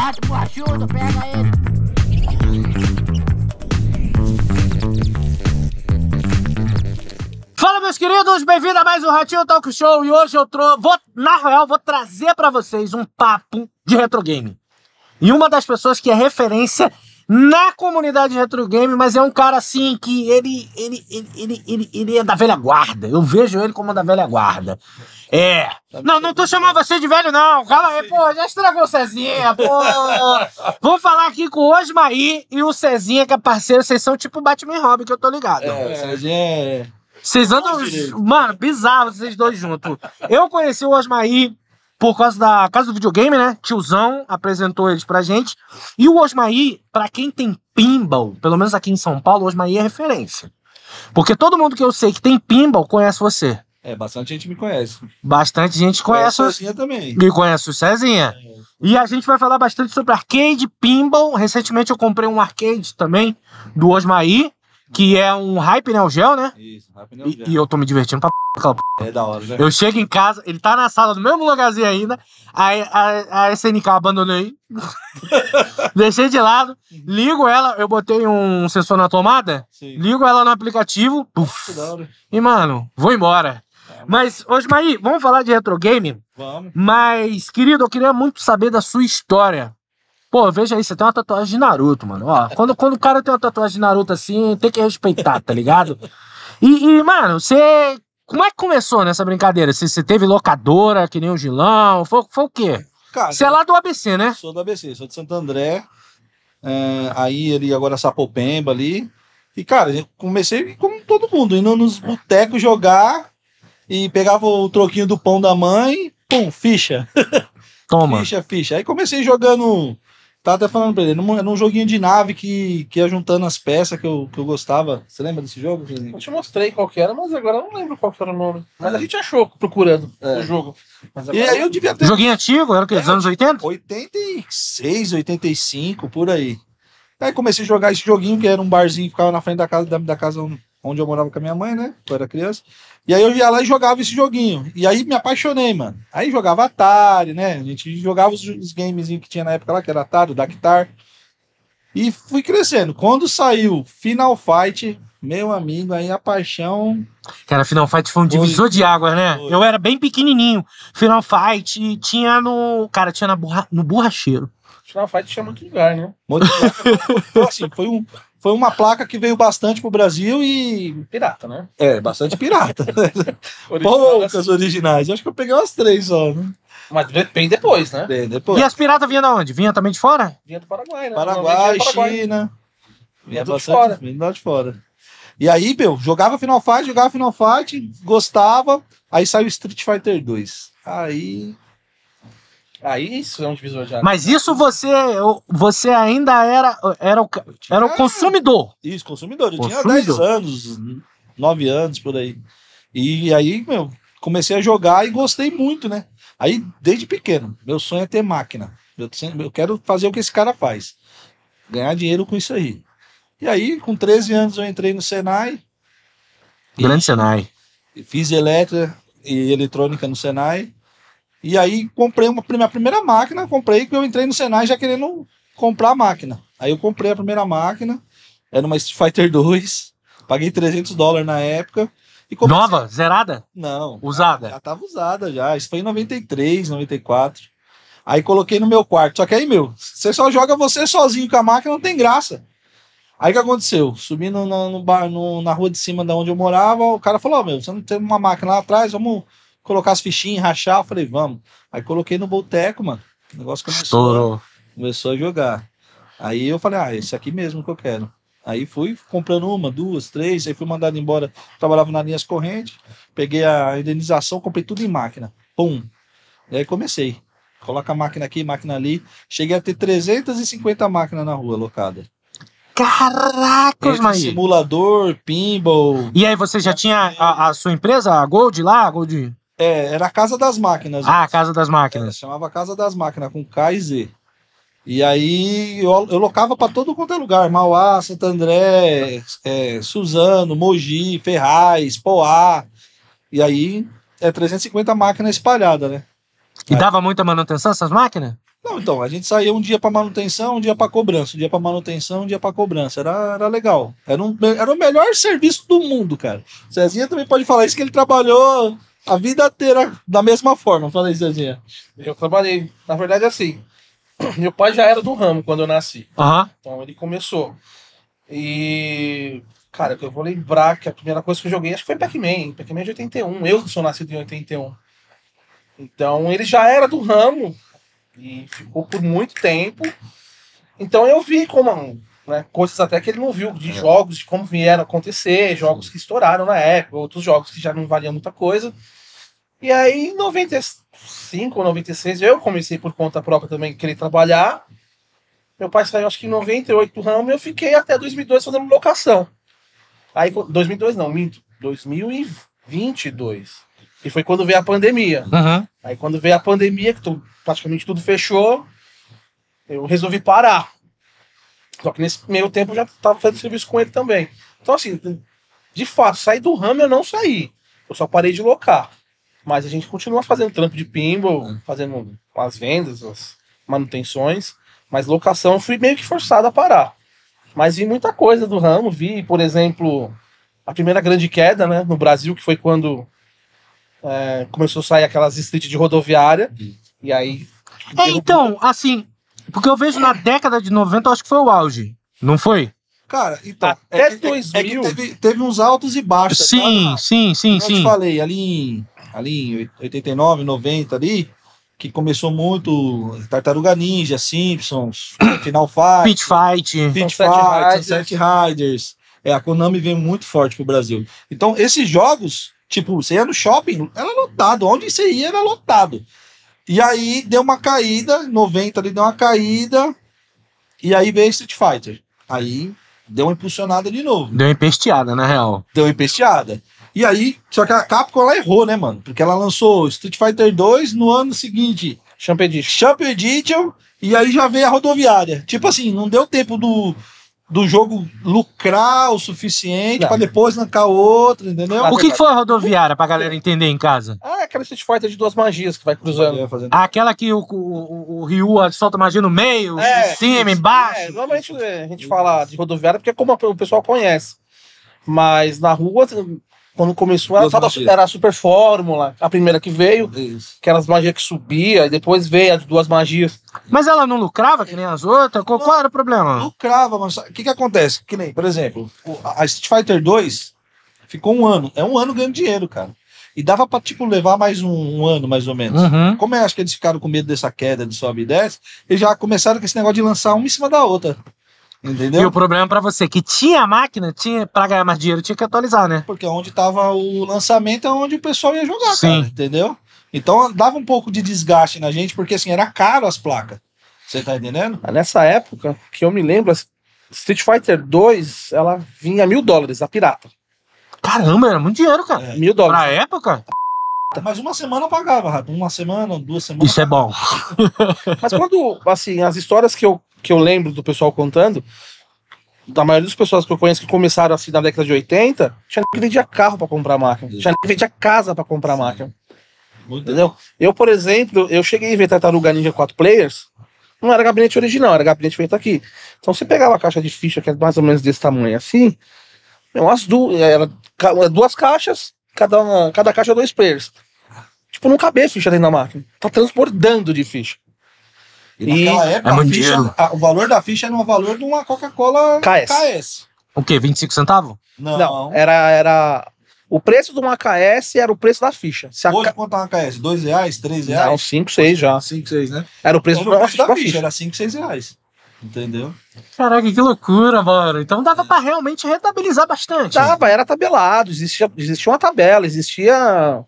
rato borrachudo, pega ele. Fala meus queridos, bem-vindo a mais um Ratinho Talk Show e hoje eu trouxe, vou, na real, vou trazer para vocês um papo de retro game. E uma das pessoas que é referência na comunidade retro game, mas é um cara assim que ele, ele, ele, ele, ele, é da velha guarda. Eu vejo ele como da velha guarda. É. Não, não tô chamando você de velho, não. Calma aí, pô, já estragou o Cezinha, pô. Vou falar aqui com o Osmaí e o Cezinha, que é parceiro, vocês são tipo Batman e Robin, que eu tô ligado. É, Cezinha é. Vocês andam. Mano, bizarro vocês dois juntos. Eu conheci o Osmaí por causa da casa do videogame, né? Tiozão apresentou eles pra gente. E o Osmaí, pra quem tem pinball, pelo menos aqui em São Paulo, o Osmaí é referência. Porque todo mundo que eu sei que tem pinball conhece você. É, bastante gente me conhece. Bastante gente conhece. Conhece o Cezinha também. Me conhece o Cezinha. É. E a gente vai falar bastante sobre arcade, pinball. Recentemente eu comprei um arcade também do Osmaí. Que é um hype Neo né, Geo, né? Isso, hype Neo né, Geo. E, e eu tô me divertindo pra p... aquela p... É da hora, né? Eu chego em casa, ele tá na sala do mesmo lugarzinho ainda, aí a, a SNK abandonei, deixei de lado, uhum. ligo ela, eu botei um sensor na tomada, Sim. ligo ela no aplicativo, hora. e mano, vou embora. Ah, mas, hoje Osmaí, vamos falar de retro game? Vamos. Mas, querido, eu queria muito saber da sua história. Pô, veja aí, você tem uma tatuagem de Naruto, mano. Ó, quando, quando o cara tem uma tatuagem de Naruto assim, tem que respeitar, tá ligado? E, e mano, você. Como é que começou nessa brincadeira? Você teve locadora, que nem o Gilão? Foi, foi o quê? Você é lá do ABC, né? Sou do ABC, sou de Santo André. É, aí ali agora Sapopemba ali. E, cara, eu comecei como todo mundo, indo nos botecos jogar e pegava o troquinho do pão da mãe, pum, ficha. Toma. Ficha, ficha. Aí comecei jogando Tava até falando pra ele, num, num joguinho de nave que, que ia juntando as peças que eu, que eu gostava. Você lembra desse jogo, Felipe? Eu te mostrei qual que era, mas agora eu não lembro qual que era o nome. Mas é. a gente achou procurando é. o jogo. e aí eu devia ter. Joguinho antigo, era que? Dos é, anos 80? 86, 85, por aí. Aí comecei a jogar esse joguinho, que era um barzinho que ficava na frente da casa da, da casa onde eu morava com a minha mãe, né? Quando eu era criança. E aí eu ia lá e jogava esse joguinho. E aí me apaixonei, mano. Aí jogava Atari, né? A gente jogava os, os games que tinha na época lá, que era Atari, Dactar. E fui crescendo. Quando saiu Final Fight, meu amigo, aí a paixão. Cara, Final Fight foi um divisor de águas, né? Eu era bem pequenininho. Final Fight tinha no. Cara, tinha na burra no borracheiro. Final Fight tinha de lugar, né? Então, assim, foi um foi uma placa que veio bastante pro Brasil e. Pirata, né? É, bastante pirata. Poucas originais. Eu acho que eu peguei umas três só, né? Mas bem depois, né? Bem depois. E as piratas vinham de onde? Vinha também de fora? Vinha do Paraguai, né? Paraguai, vinha Paraguai. China. Vinha, de fora. Vinha de fora. E aí, meu, jogava Final Fight, jogava Final Fight, gostava. Aí saiu Street Fighter 2. Aí Aí ah, isso é um divisor de águas. Mas isso você, você ainda era, era, o, era o consumidor. Isso, consumidor. Eu consumidor. tinha 10 anos, 9 anos por aí. E aí, meu, comecei a jogar e gostei muito, né? Aí, desde pequeno, meu sonho é ter máquina. Eu, eu quero fazer o que esse cara faz. Ganhar dinheiro com isso aí. E aí, com 13 anos, eu entrei no Senai. Grande e, Senai. Fiz elétrica e eletrônica no Senai. E aí comprei uma minha primeira máquina, comprei, que eu entrei no Senai já querendo comprar a máquina. Aí eu comprei a primeira máquina, era uma Street Fighter 2, paguei 300 dólares na época. E comecei... Nova? Zerada? Não. Usada? Já, já tava usada já, isso foi em 93, 94. Aí coloquei no meu quarto, só que aí, meu, você só joga você sozinho com a máquina, não tem graça. Aí o que aconteceu? Subindo no, no bar, no, na rua de cima da onde eu morava, o cara falou: Ó, oh, meu, você não tem uma máquina lá atrás, vamos colocar as fichinhas, rachar. Eu falei, vamos. Aí coloquei no boteco, mano. O negócio começou, Estourou. começou a jogar. Aí eu falei, ah, esse aqui mesmo que eu quero. Aí fui comprando uma, duas, três, aí fui mandado embora. Trabalhava na linhas correntes, peguei a indenização, comprei tudo em máquina. Pum. E aí comecei. Coloca a máquina aqui, máquina ali. Cheguei a ter 350 máquinas na rua locada. Caracas, mas. Simulador, pinball. E aí você já tinha a, a sua empresa, a Gold lá, a Gold? É, era a Casa das Máquinas. Ah, a Casa das Máquinas. É, chamava Casa das Máquinas, com K e Z. E aí eu, eu locava para todo quanto é lugar: Mauá, Santo André, é, Suzano, Mogi, Ferraz, Poá. E aí é 350 máquinas espalhadas, né? E aí... dava muita manutenção essas máquinas? Não, então, a gente saía um dia para manutenção, um dia para cobrança, um dia para manutenção, um dia para cobrança. Era, era legal. Era, um, era o melhor serviço do mundo, cara. Cezinha também pode falar isso que ele trabalhou a vida inteira da mesma forma. Falei, Zezinha. Eu trabalhei. Na verdade, assim, meu pai já era do ramo quando eu nasci. Uhum. Então ele começou. E. Cara, eu vou lembrar que a primeira coisa que eu joguei acho que foi Pac-Man. Pac-Man de 81. Eu sou nascido em 81. Então ele já era do ramo e ficou por muito tempo. Então eu vi como né? Coisas até que ele não viu de é. jogos, de como vieram acontecer, jogos que estouraram na época, outros jogos que já não valiam muita coisa. E aí, em 95, 96, eu comecei por conta própria também, querer trabalhar. Meu pai saiu, acho que em 98 do ramo, eu fiquei até 2002 fazendo locação. Aí, 2002 não, minto, 2022. E foi quando veio a pandemia. Uhum. Aí, quando veio a pandemia, que tu, praticamente tudo fechou, eu resolvi parar. Só que nesse meio tempo eu já estava fazendo serviço com ele também. Então, assim, de fato, sair do ramo eu não saí. Eu só parei de locar. Mas a gente continua fazendo trampo de pinball, uhum. fazendo as vendas, as manutenções. Mas locação eu fui meio que forçado a parar. Mas vi muita coisa do ramo. Vi, por exemplo, a primeira grande queda né, no Brasil, que foi quando é, começou a sair aquelas street de rodoviária. Uhum. E aí. É, então, assim, porque eu vejo na década de 90, eu acho que foi o auge. Não foi? Cara, então. Até é, 2000. É, que teve, teve uns altos e baixos. Sim, sim, sim, Como sim. Eu te falei, ali em, ali em 89, 90 ali, que começou muito Tartaruga Ninja, Simpsons, Final Fight. Pit Fight. Pit Fight, Sunset Riders. É, a Konami vem muito forte pro Brasil. Então, esses jogos, tipo, você ia no shopping, era lotado. Onde você ia, era lotado. E aí deu uma caída, 90 ali deu uma caída, e aí veio Street Fighter. Aí deu uma impulsionada de novo. Deu uma empesteada, na real. Deu uma empesteada. E aí, só que a Capcom ela errou, né, mano? Porque ela lançou Street Fighter 2 no ano seguinte. Champ Edition. Champ Edition, e aí já veio a rodoviária. Tipo assim, não deu tempo do do jogo lucrar o suficiente para depois lancar outro, entendeu? O que, foi a rodoviária para galera entender em casa? Ah, é aquela Street Fighter de duas magias que vai cruzando. É, fazendo... Aquela que o, o, o Ryu solta magia no meio, é, em cima, embaixo. É, normalmente a gente fala de rodoviária porque é como o pessoal conhece. Mas na rua assim, quando começou, era, da, era a Super Fórmula, a primeira que veio, Isso. aquelas magias que subia, e depois veio as duas magias. Mas ela não lucrava que nem as outras? Qual, qual era o problema? Lucrava, mas o que, que acontece? Que nem, por exemplo, a Street Fighter 2 ficou um ano, é um ano ganhando dinheiro, cara. E dava pra, tipo, levar mais um, um ano, mais ou menos. Uhum. Como é, acho que eles ficaram com medo dessa queda de sobe e desce, eles já começaram com esse negócio de lançar uma em cima da outra. Entendeu? E o problema para você que tinha máquina, tinha para ganhar mais dinheiro, tinha que atualizar, né? Porque onde tava o lançamento é onde o pessoal ia jogar, Sim. cara, entendeu? Então dava um pouco de desgaste na gente, porque assim, era caro as placas. Você tá entendendo? Nessa época, que eu me lembro, Street Fighter 2, ela vinha mil dólares, a pirata. Caramba, era muito dinheiro, cara. É. Mil dólares. Na época? Mas uma semana eu pagava, uma semana, duas semanas. Isso é bom. Mas quando, assim, as histórias que eu que eu lembro do pessoal contando, da maioria das pessoas que eu conheço que começaram assim na década de 80, tinha que vendia carro para comprar máquina, tinha que vendia casa para comprar máquina. Entendeu? Eu, por exemplo, eu cheguei a ver Tartaruga Ninja 4 Players, não era gabinete original, era gabinete feito aqui. Então você pegava a caixa de ficha, que é mais ou menos desse tamanho assim, umas duas, era duas caixas, cada, cada caixa dois players. Tipo, não cabia ficha dentro da máquina. Tá transbordando de ficha. E naquela e época, é muito ficha, a- o valor da ficha era o valor de uma Coca-Cola KS. KS. O quê? 25 centavos? Não, Não, era, era. O preço de uma KS era o preço da ficha. Se a Hoje, K- quanto é uma KS? Dois reais? Três Não, 5, 6 já. 5, 6, né? Era o preço do, o da, preço da ficha. ficha. Era cinco, seis reais. Entendeu? Caraca, que loucura, mano. Então dava pra realmente rentabilizar bastante. Dava, era tabelado, existia, existia uma tabela, existia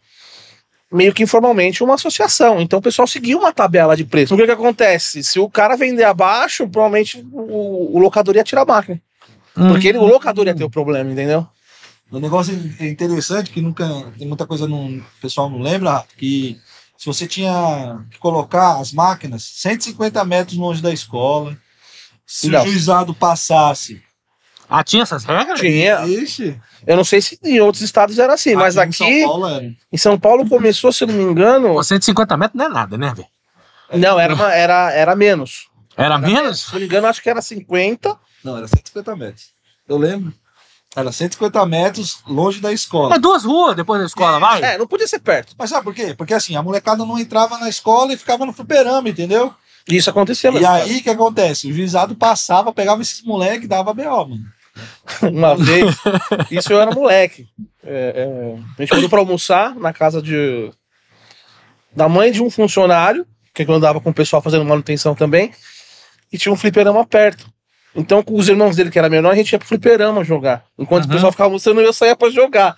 meio que informalmente uma associação. Então o pessoal seguia uma tabela de preço. O que, que acontece? Se o cara vender abaixo, provavelmente o, o locador ia tirar a máquina. Hum. Porque ele, o locador ia ter o problema, entendeu? O um negócio é interessante que nunca tem muita coisa não, o pessoal não lembra que se você tinha que colocar as máquinas 150 metros longe da escola, se não. o juizado passasse ah, tinha essas regras? Tinha. Ixi. Eu não sei se em outros estados era assim, aqui mas aqui. Em São Paulo era. Em São Paulo começou, se não me engano. 150 metros não é nada, né, velho? Não, era, uma, era, era menos. Era, era menos? Se não me engano, acho que era 50. Não, era 150 metros. Eu lembro. Era 150 metros longe da escola. Mas é duas ruas depois da escola, é, vai? É, não podia ser perto. Mas sabe por quê? Porque assim, a molecada não entrava na escola e ficava no fliperama, entendeu? Isso acontecia E né? aí o que acontece? O juizado passava, pegava esses moleques e dava B.O., mano. uma vez. Isso eu era moleque. É, é, a gente foi para almoçar na casa de da mãe de um funcionário, que é eu andava com o pessoal fazendo manutenção também, e tinha um fliperama perto. Então, com os irmãos dele, que era menor, a gente ia pro fliperama jogar. Enquanto uhum. o pessoal ficava almoçando, eu saía para jogar.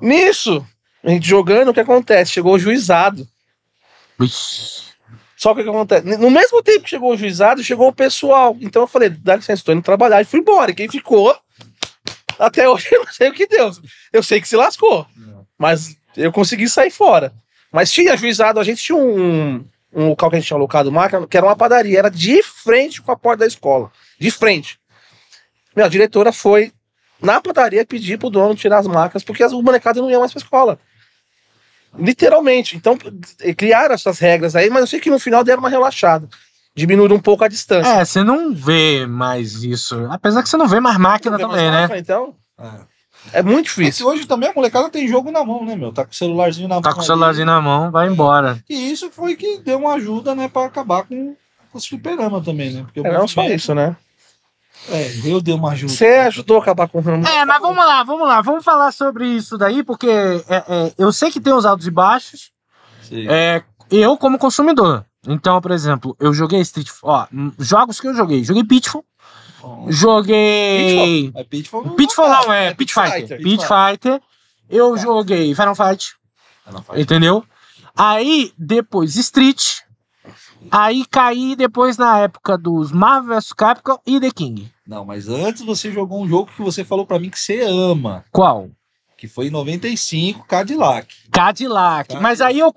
Nisso, a gente jogando, o que acontece? Chegou o juizado. Ixi. Só que o que acontece? No mesmo tempo que chegou o juizado, chegou o pessoal. Então eu falei, dá licença, estou indo trabalhar e fui embora. E quem ficou, até hoje eu não sei o que deu. Eu sei que se lascou. Mas eu consegui sair fora. Mas tinha juizado, a gente tinha um, um local que a gente tinha alocado, marca, que era uma padaria, era de frente com a porta da escola. De frente. Minha diretora foi na padaria pedir pro dono tirar as marcas, porque as molecado não iam mais pra escola. Literalmente. Então, eh, criaram essas regras aí, mas eu sei que no final deram uma relaxada. Diminuíram um pouco a distância. É, você não vê mais isso. Apesar que você não vê mais máquina vê também, mais né? Máquina, então. É. é. muito difícil. É hoje também a molecada tem jogo na mão, né, meu? Tá com o celularzinho na tá mão. Tá com o celularzinho ali. na mão, vai embora. E isso foi que deu uma ajuda, né, pra acabar com o superama também, né? Porque é, não só isso, né? É, eu dei uma ajuda. Você ajudou a acabar com o É, mas vamos lá, vamos lá. Vamos falar sobre isso daí, porque é, é, eu sei que tem os altos e baixos. Sim. É, eu, como consumidor. Então, por exemplo, eu joguei Street ó, jogos que eu joguei. Joguei Pitfall. Bom. Joguei. Pitfall. É Pitfall? Não Pitfall não, é, é Pit Fighter. Fighter. Pit Fighter. Eu joguei Final Fight. Final Fight. Entendeu? Aí, depois Street. Aí caí depois na época dos Marvel vs Capcom e The King. Não, mas antes você jogou um jogo que você falou para mim que você ama. Qual? Que foi em 95, Cadillac. Cadillac. Cadillac. Mas aí eu,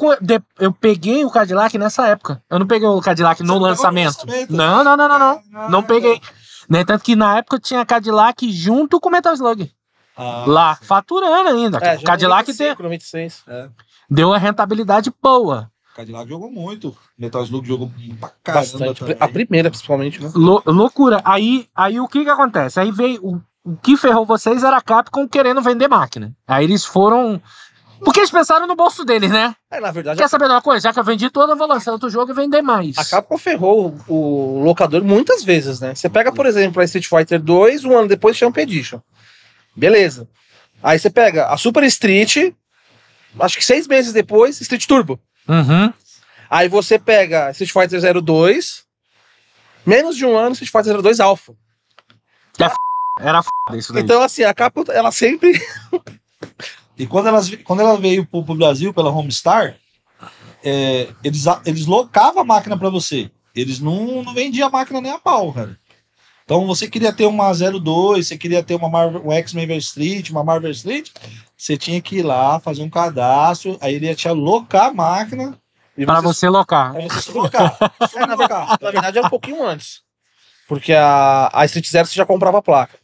eu peguei o Cadillac nessa época. Eu não peguei o Cadillac no lançamento. lançamento. Não, né? não, não, não, ah, não. não peguei. Né? Tanto que na época tinha Cadillac junto com Metal Slug. Ah, Lá, sim. faturando ainda. É, Cadillac 95, tem... 96. É. deu uma rentabilidade boa. Cadillac jogou muito. Metal Slug jogou pra caramba. Bastante. A primeira, principalmente, né? Lou loucura. Aí, aí o que que acontece? Aí veio. O, o que ferrou vocês era a Capcom querendo vender máquina. Aí eles foram. Porque eles pensaram no bolso deles, né? É, na verdade. Quer a... saber de uma coisa? Já que eu vendi toda, eu vou lançar outro jogo e vender mais. A Capcom ferrou o, o locador muitas vezes, né? Você pega, por exemplo, a Street Fighter 2, um ano depois Champ Edition. Beleza. Aí você pega a Super Street, acho que seis meses depois, Street Turbo. Uhum. Aí você pega Street Fighter 02, menos de um ano, Street Fighter 02 Alpha. Era f... Era f... isso daí. Então, assim, a capa, ela sempre. e quando, elas, quando ela veio pro, pro Brasil pela Homestar, é, eles, eles locavam a máquina para você. Eles não, não vendiam a máquina nem a pau, cara. Então você queria ter uma 02, você queria ter uma Marvel, um X-Men Street, uma Marvel Street, você tinha que ir lá fazer um cadastro, aí ele ia te alocar a máquina. Para você, locar. Pra você se locar. É, na, verdade era é um pouquinho antes. Porque a, a Street Zero você já comprava a placa.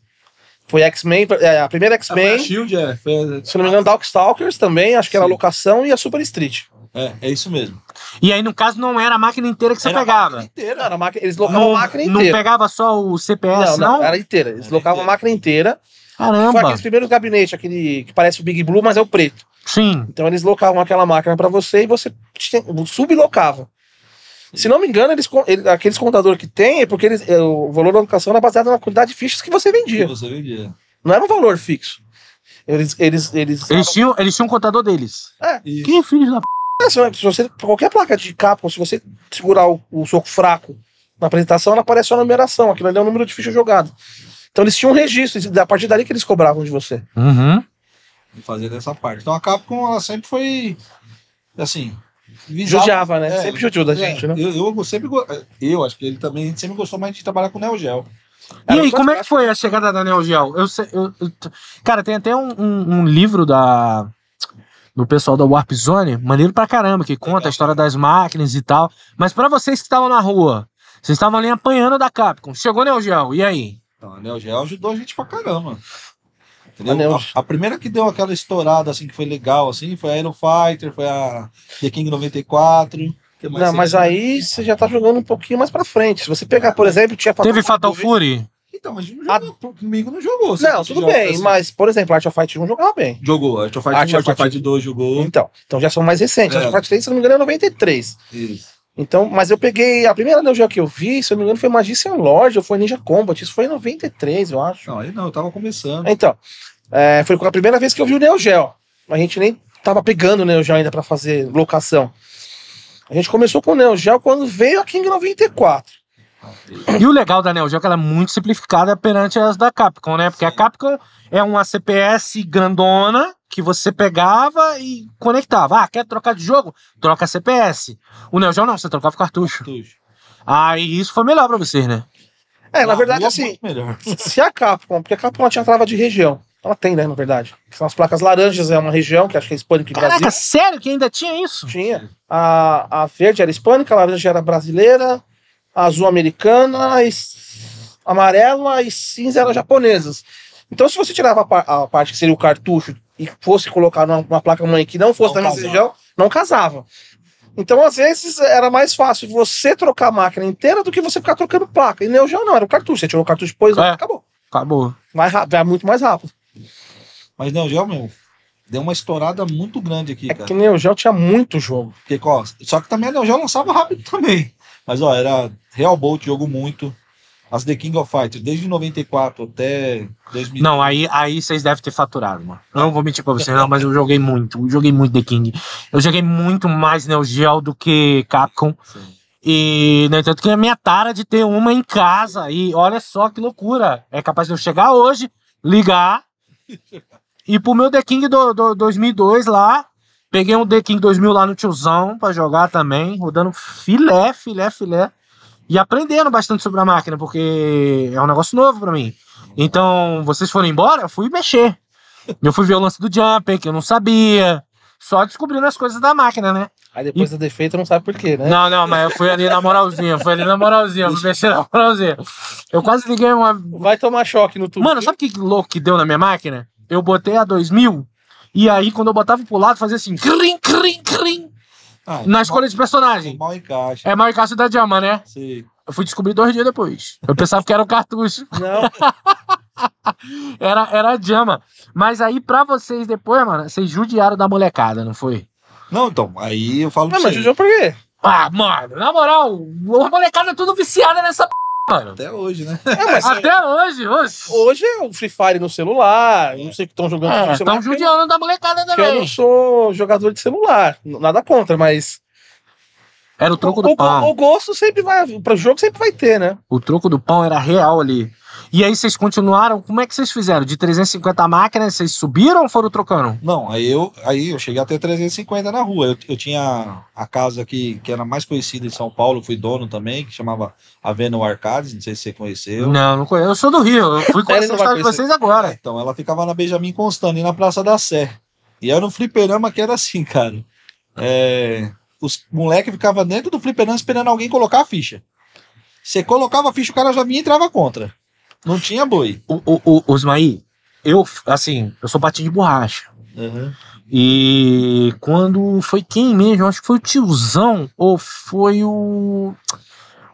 Foi X-Men, é, a primeira ah, X-Men. É, é. Se não me engano, Darkstalkers também, acho que Sim. era a locação e a Super Street. É, é isso mesmo. E aí, no caso, não era a máquina inteira que você era pegava. A máquina inteira, era a máquina, eles locavam não, a máquina inteira. Não pegava só o CPS, não? Não, não? era inteira. Eles locavam a máquina inteira. Caramba. Foi aqueles primeiros gabinetes, aquele que parece o Big Blue, mas é o preto. Sim. Então eles locavam aquela máquina para você e você sublocava. Se não me engano, eles, ele, aqueles contadores que tem é porque eles, é, o valor da locação era baseado na quantidade de fichas que você vendia. Que você vendia. Não era um valor fixo. Eles, eles, eles, eles, tinham, eles tinham um contador deles. É. Isso. é filho da p. Se você, qualquer placa de Capcom, se você segurar o, o soco fraco na apresentação, ela aparece a numeração. Aquilo ali é o número de ficha jogado Então eles tinham um registro, a partir dali que eles cobravam de você. Uhum. Fazer dessa parte. Então a Capcom, ela sempre foi. Assim. Visava, Judiava, né? É, sempre judiou da é, gente, né? Eu, eu sempre. Eu acho que ele também sempre gostou mais de trabalhar com Neo Geo. e aí, como é que foi a chegada da Neo Geo? Eu, eu, eu cara, tem até um, um, um livro da do pessoal da Warp Zone, maneiro pra caramba, que conta a história das máquinas e tal. Mas para vocês que estavam na rua, vocês estavam ali apanhando da Capcom. Chegou Neo Geo, e aí? Não, a Neo Geo ajudou a gente pra caramba. Entendeu? A, a, primeira que deu aquela estourada, assim, que foi legal, assim, foi a Aero Fighter, foi a The King 94. Não, mas aí você já tá jogando um pouquinho mais pra frente. Se você pegar, por é. exemplo, tinha Fatal Teve Fatal Fury? Então, mas não jogou, a... comigo não jogou. Não, tudo bem, assim. mas, por exemplo, Art of Fight 1 jogava bem. Jogou, Art of Fight Art Fight Art of Fight 2 jogou. Então, então já são mais recentes. É. Art of é. Fight 3, se não me engano, é 93. Isso. Então, mas eu peguei. A primeira Geo que eu vi, se eu não me engano, foi Magician Lodge ou foi Ninja Combat. Isso foi em 93, eu acho. Não, aí não, eu tava começando. Então, é, foi a primeira vez que eu vi o Neo Geo. A gente nem tava pegando o Neo Geo ainda para fazer locação. A gente começou com o Neo Geo quando veio aqui em 94. E o legal da Neo Geo é que ela é muito simplificada perante as da Capcom, né? Porque Sim. a Capcom é uma CPS grandona que você pegava e conectava. Ah, quer trocar de jogo? Troca a CPS. O Neo Geo não, você trocava o cartucho. cartucho. Ah, e isso foi melhor para vocês, né? É, na ah, verdade, é assim, se a Capcom, porque a Capcom tinha trava de região. Ela tem, né, na verdade. São as placas laranjas, é uma região que acho que é hispânica e Caraca, Brasil. sério que ainda tinha isso? Tinha. A, a verde era hispânica, a laranja era brasileira, azul americana, e amarela e cinza eram japonesas. Então, se você tirava a, par a, parte que seria o cartucho e fosse colocar numa, numa placa mãe que não fosse não da mesma região, não casava. Então, às vezes, era mais fácil você trocar a máquina inteira do que você ficar trocando placa. E Neogel não, era o cartucho. Você tirou o cartucho, depois, é, acabou. Acabou. Vai, vai muito mais rápido. Mas Neogel, meu, deu uma estourada muito grande aqui, é cara. que Neogel tinha muito jogo. Porque, ó, só que também a Neogel lançava rápido também. Mas, ó, era Real Bolt, jogo muito. As The King of Fighters, desde 94 até 2000. Não, aí, aí vocês devem ter faturado, mano. Eu não vou mentir pra vocês, não, mas eu joguei muito. Eu joguei muito The King. Eu joguei muito mais Neo Geo do que Capcom. Sim. E, no entanto, que a minha tara de ter uma em casa. E olha só que loucura. É capaz de eu chegar hoje, ligar. e pro meu The King do, do 2002 lá, Peguei um The King 2000 lá no tiozão para jogar também, rodando filé, filé, filé. E aprendendo bastante sobre a máquina, porque é um negócio novo para mim. Então, vocês foram embora, eu fui mexer. Eu fui ver o lance do jumper, que eu não sabia. Só descobrindo as coisas da máquina, né? Aí depois e... do defeito não sabe por quê, né? Não, não, mas eu fui ali na moralzinha, foi ali na moralzinha, fui mexer na moralzinha. Eu quase liguei uma. Vai tomar choque no tubo. Mano, sabe que louco que deu na minha máquina? Eu botei a 2000 e aí, quando eu botava pro lado, fazia assim, crim, crim, crim. Ah, na escolha mal, de personagem. é Mal encaixe. É mal encaixe da Jama, né? Sim. Eu fui descobrir dois dias depois. Eu pensava que era um cartucho. Não. era, era a Jama. Mas aí, pra vocês depois, mano, vocês judiaram da molecada, não foi? Não, então, aí eu falo. Não, mas judiou por quê? Ah, mano, na moral, a molecada é tudo viciada nessa p. Mano. Até hoje, né? É, mas, Até hoje, hoje. Hoje é o Free Fire no celular, não sei o que estão jogando Estão é, judiando eu, da molecada também. Eu não sou jogador de celular, nada contra, mas. Era o troco o, do o, pau. O gosto sempre vai. Para o jogo sempre vai ter, né? O troco do pau era real ali. E aí vocês continuaram? Como é que vocês fizeram? De 350 máquinas, vocês subiram ou foram trocando? Não, aí eu, aí eu cheguei até 350 na rua. Eu, eu tinha ah. a casa que, que era mais conhecida em São Paulo, fui dono também, que chamava Avenue Arcades, não sei se você conheceu. Não, não conheço. Eu sou do Rio, eu fui conhecer a história de vocês agora. Então, ela ficava na Benjamin Constant, na Praça da Sé. E era um fliperama que era assim, cara. É, os moleques ficavam dentro do fliperama esperando alguém colocar a ficha. Você colocava a ficha, o cara já vinha e entrava contra. Não tinha boi. O, o, o, eu, assim, eu sou batido de borracha. Uhum. E quando foi quem mesmo? Acho que foi o tiozão ou foi o.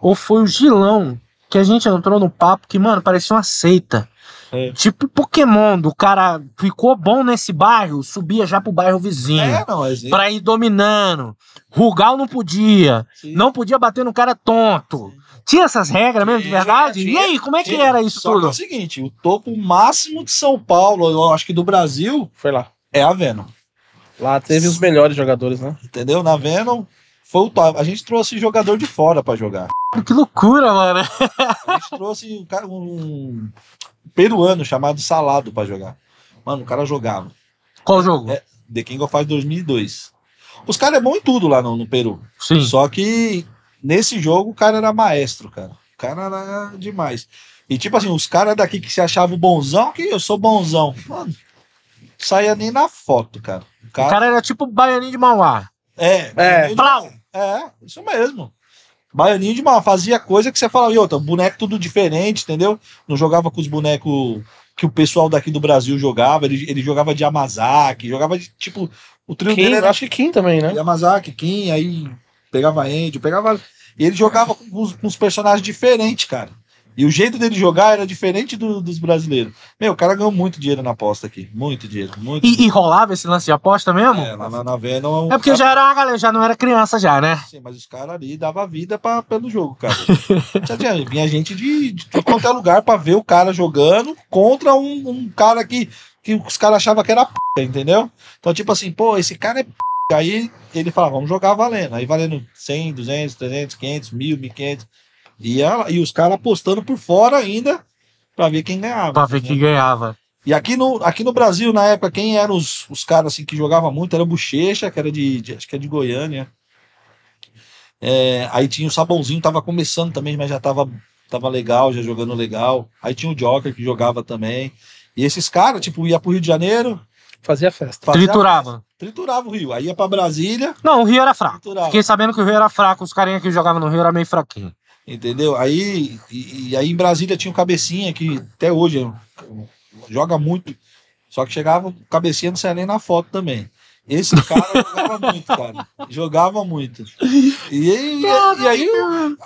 Ou foi o Gilão que a gente entrou no papo que, mano, parecia uma seita. É. Tipo Pokémon, do cara ficou bom nesse bairro, subia já pro bairro vizinho. É, não, pra ir dominando. Rugal não podia. Sim. Não podia bater no cara tonto. Sim. Tinha essas regras mesmo, de verdade? Tinha, e aí, como é que era isso Só tudo? É o seguinte, o topo máximo de São Paulo, eu acho que do Brasil, foi lá. É a Venom. Lá teve os melhores jogadores, né? Entendeu? Na Venom, foi o top. A gente trouxe jogador de fora para jogar. Que loucura, mano. A gente trouxe um, cara, um peruano chamado Salado para jogar. Mano, o cara jogava. Qual jogo? É, The King of Fighters 2002. Os caras é bom em tudo lá no, no Peru. Sim. Só que Nesse jogo, o cara era maestro, cara. O cara era demais. E tipo assim, os caras daqui que se achavam bonzão, que eu sou bonzão. Mano, saía nem na foto, cara. O cara, o cara era tipo baianinho de Mauá. É. É. De... é, isso mesmo. Baianinho de Mauá. Fazia coisa que você falava, e outra, boneco tudo diferente, entendeu? Não jogava com os bonecos que o pessoal daqui do Brasil jogava. Ele, ele jogava de Amazaki, jogava de tipo. O trio Kim, dele era. Acho que Kim também, né? Yamazaki, Kim, aí pegava Andy, pegava. Ele jogava com uns, uns personagens diferentes, cara. E o jeito dele jogar era diferente do, dos brasileiros. Meu, o cara ganhou muito dinheiro na aposta aqui. Muito dinheiro. Muito e, rolava esse lance de aposta mesmo? É, lá na, na Venom. É, é porque cara... já era uma galera, já não era criança, já, né? Sim, mas os caras ali davam vida pra, pelo jogo, cara. já tinha, vinha gente de, de qualquer é lugar pra ver o cara jogando contra um, um cara que, que os caras achavam que era p, entendeu? Então, tipo assim, pô, esse cara é p Aí ele falava vamos jogar valendo. Aí valendo 100, 200, 300, 500, 1000, 1500. E, ela, e os caras apostando por fora ainda para ver quem ganhava. Para ver né? quem ganhava. E aqui no, aqui no Brasil, na época, quem eram os, os caras assim, que jogavam muito era o Bochecha, que era de, de acho que é de Goiânia. É, aí tinha o Sabãozinho, tava começando também, mas já tava, tava legal, já jogando legal. Aí tinha o Joker que jogava também. E esses caras, tipo, ia pro Rio de Janeiro, Fazia festa. Fazia Triturava. Festa. Triturava o Rio. Aí ia pra Brasília. Não, o Rio era fraco. Triturava. Fiquei sabendo que o Rio era fraco. Os carinha que jogavam no Rio era meio fraquinho. Entendeu? Aí, e, e aí em Brasília tinha o Cabecinha, que até hoje é joga muito. Só que chegava o Cabecinha não saía nem na foto também. Esse cara jogava muito, cara. Jogava muito. E, e, e aí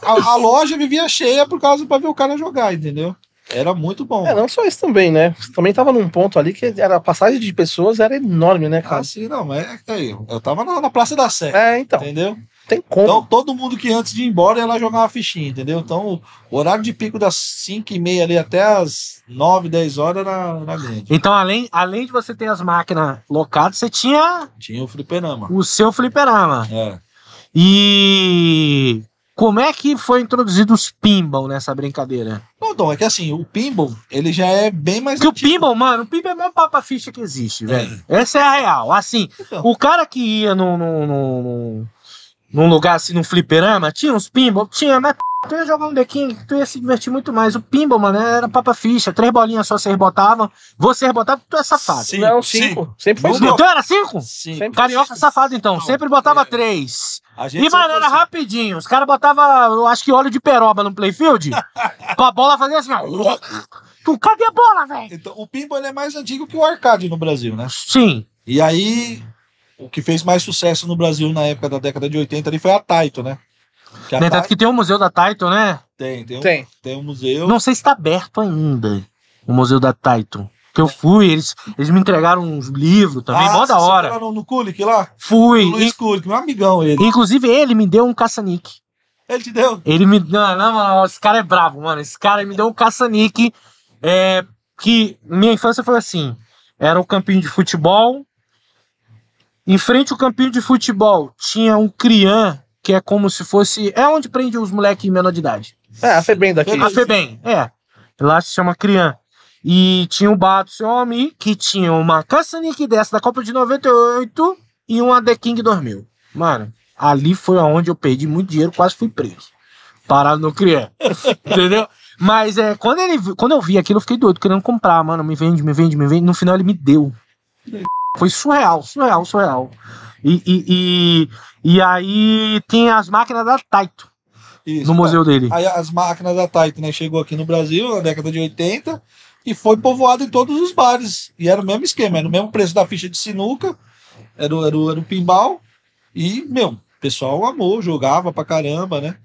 a, a, loja vivia cheia por causa para ver o cara jogar, entendeu? Era muito bom. É, não só isso também, né? Também tava num ponto ali que era a passagem de pessoas era enorme, né, cara? Ah, sim, não, mas é, é, eu tava na, na Praça da Sé. É, então. Entendeu? Tem como. Então, todo mundo que antes de ir embora ia lá jogar uma fichinha, entendeu? Então, o horário de pico das 5 e meia ali até as 9, 10 horas era, era grande. Então, além, além de você ter as máquinas locadas, você tinha. Tinha o fliperama. O seu fliperama. É. E como é que foi introduzido os pinball nessa brincadeira? Não, Dom, é que assim, o pinball, ele já é bem mais. Que o pinball, mano, o pinball é o mesmo papa ficha que existe, é. velho. É. Essa é a real. Assim, então. o cara que ia num, no num, lugar assim, num fliperama, tinha uns pinball? Tinha, mas tu ia jogar um The King, tu ia se divertir muito mais. O pinball, mano, era papa ficha. Três bolinhas só vocês botavam. Você botava, tu é safado. Sim, Não, cinco. Sempre foi cinco. Então era cinco? Sim. Carioca safado, então. Não. Sempre botava é. três e, mano, era assim. rapidinho. Os caras botavam, acho que óleo de peroba no playfield. pra bola fazer assim, ó. Tu, cadê a bola, velho? Então, o pinball é mais antigo que o arcade no Brasil, né? Sim. E aí, o que fez mais sucesso no Brasil na época da década de 80 ali foi a Taito, né? Que a Taito... que tem o um museu da Taito, né? Tem, tem. Um, tem. tem um museu. Não sei se tá aberto ainda, o museu da Taito que eu fui, eles, eles me entregaram uns livros também, ah, mó da hora. Você no, no Kulik lá? Fui. No Luiz Kulik, meu amigão ele. Inclusive, ele me deu um caça-nique. Ele te deu? Ele me. Não, não, esse cara é bravo, mano. Esse cara me deu um caça-nique. É, que minha infância foi assim: era um campinho de futebol. Em frente ao campinho de futebol tinha um crian, que é como se fosse. É onde prende os moleques menor de idade. É, a Febem daqui. A Febem, é. Lá se chama crian. E tinha o bar do seu homem, que tinha uma Cassanique dessa da Copa de 98 e uma The King 2000. Mano, ali foi aonde eu perdi muito dinheiro, quase fui preso. Parado no criar. Entendeu? Mas é, quando, ele, quando eu vi aquilo, eu fiquei doido, querendo comprar, mano. Me vende, me vende, me vende. No final ele me deu. Foi surreal, surreal, surreal. E, e, e, e aí tem as máquinas da Taito. Isso, no museu tá. dele. Aí as máquinas da Taito, né? Chegou aqui no Brasil na década de 80 e foi povoado em todos os bares. E era o mesmo esquema, era o mesmo preço da ficha de sinuca, era, o, era, o, era o pinball. E, meu, o pessoal amou, jogava pra caramba, né?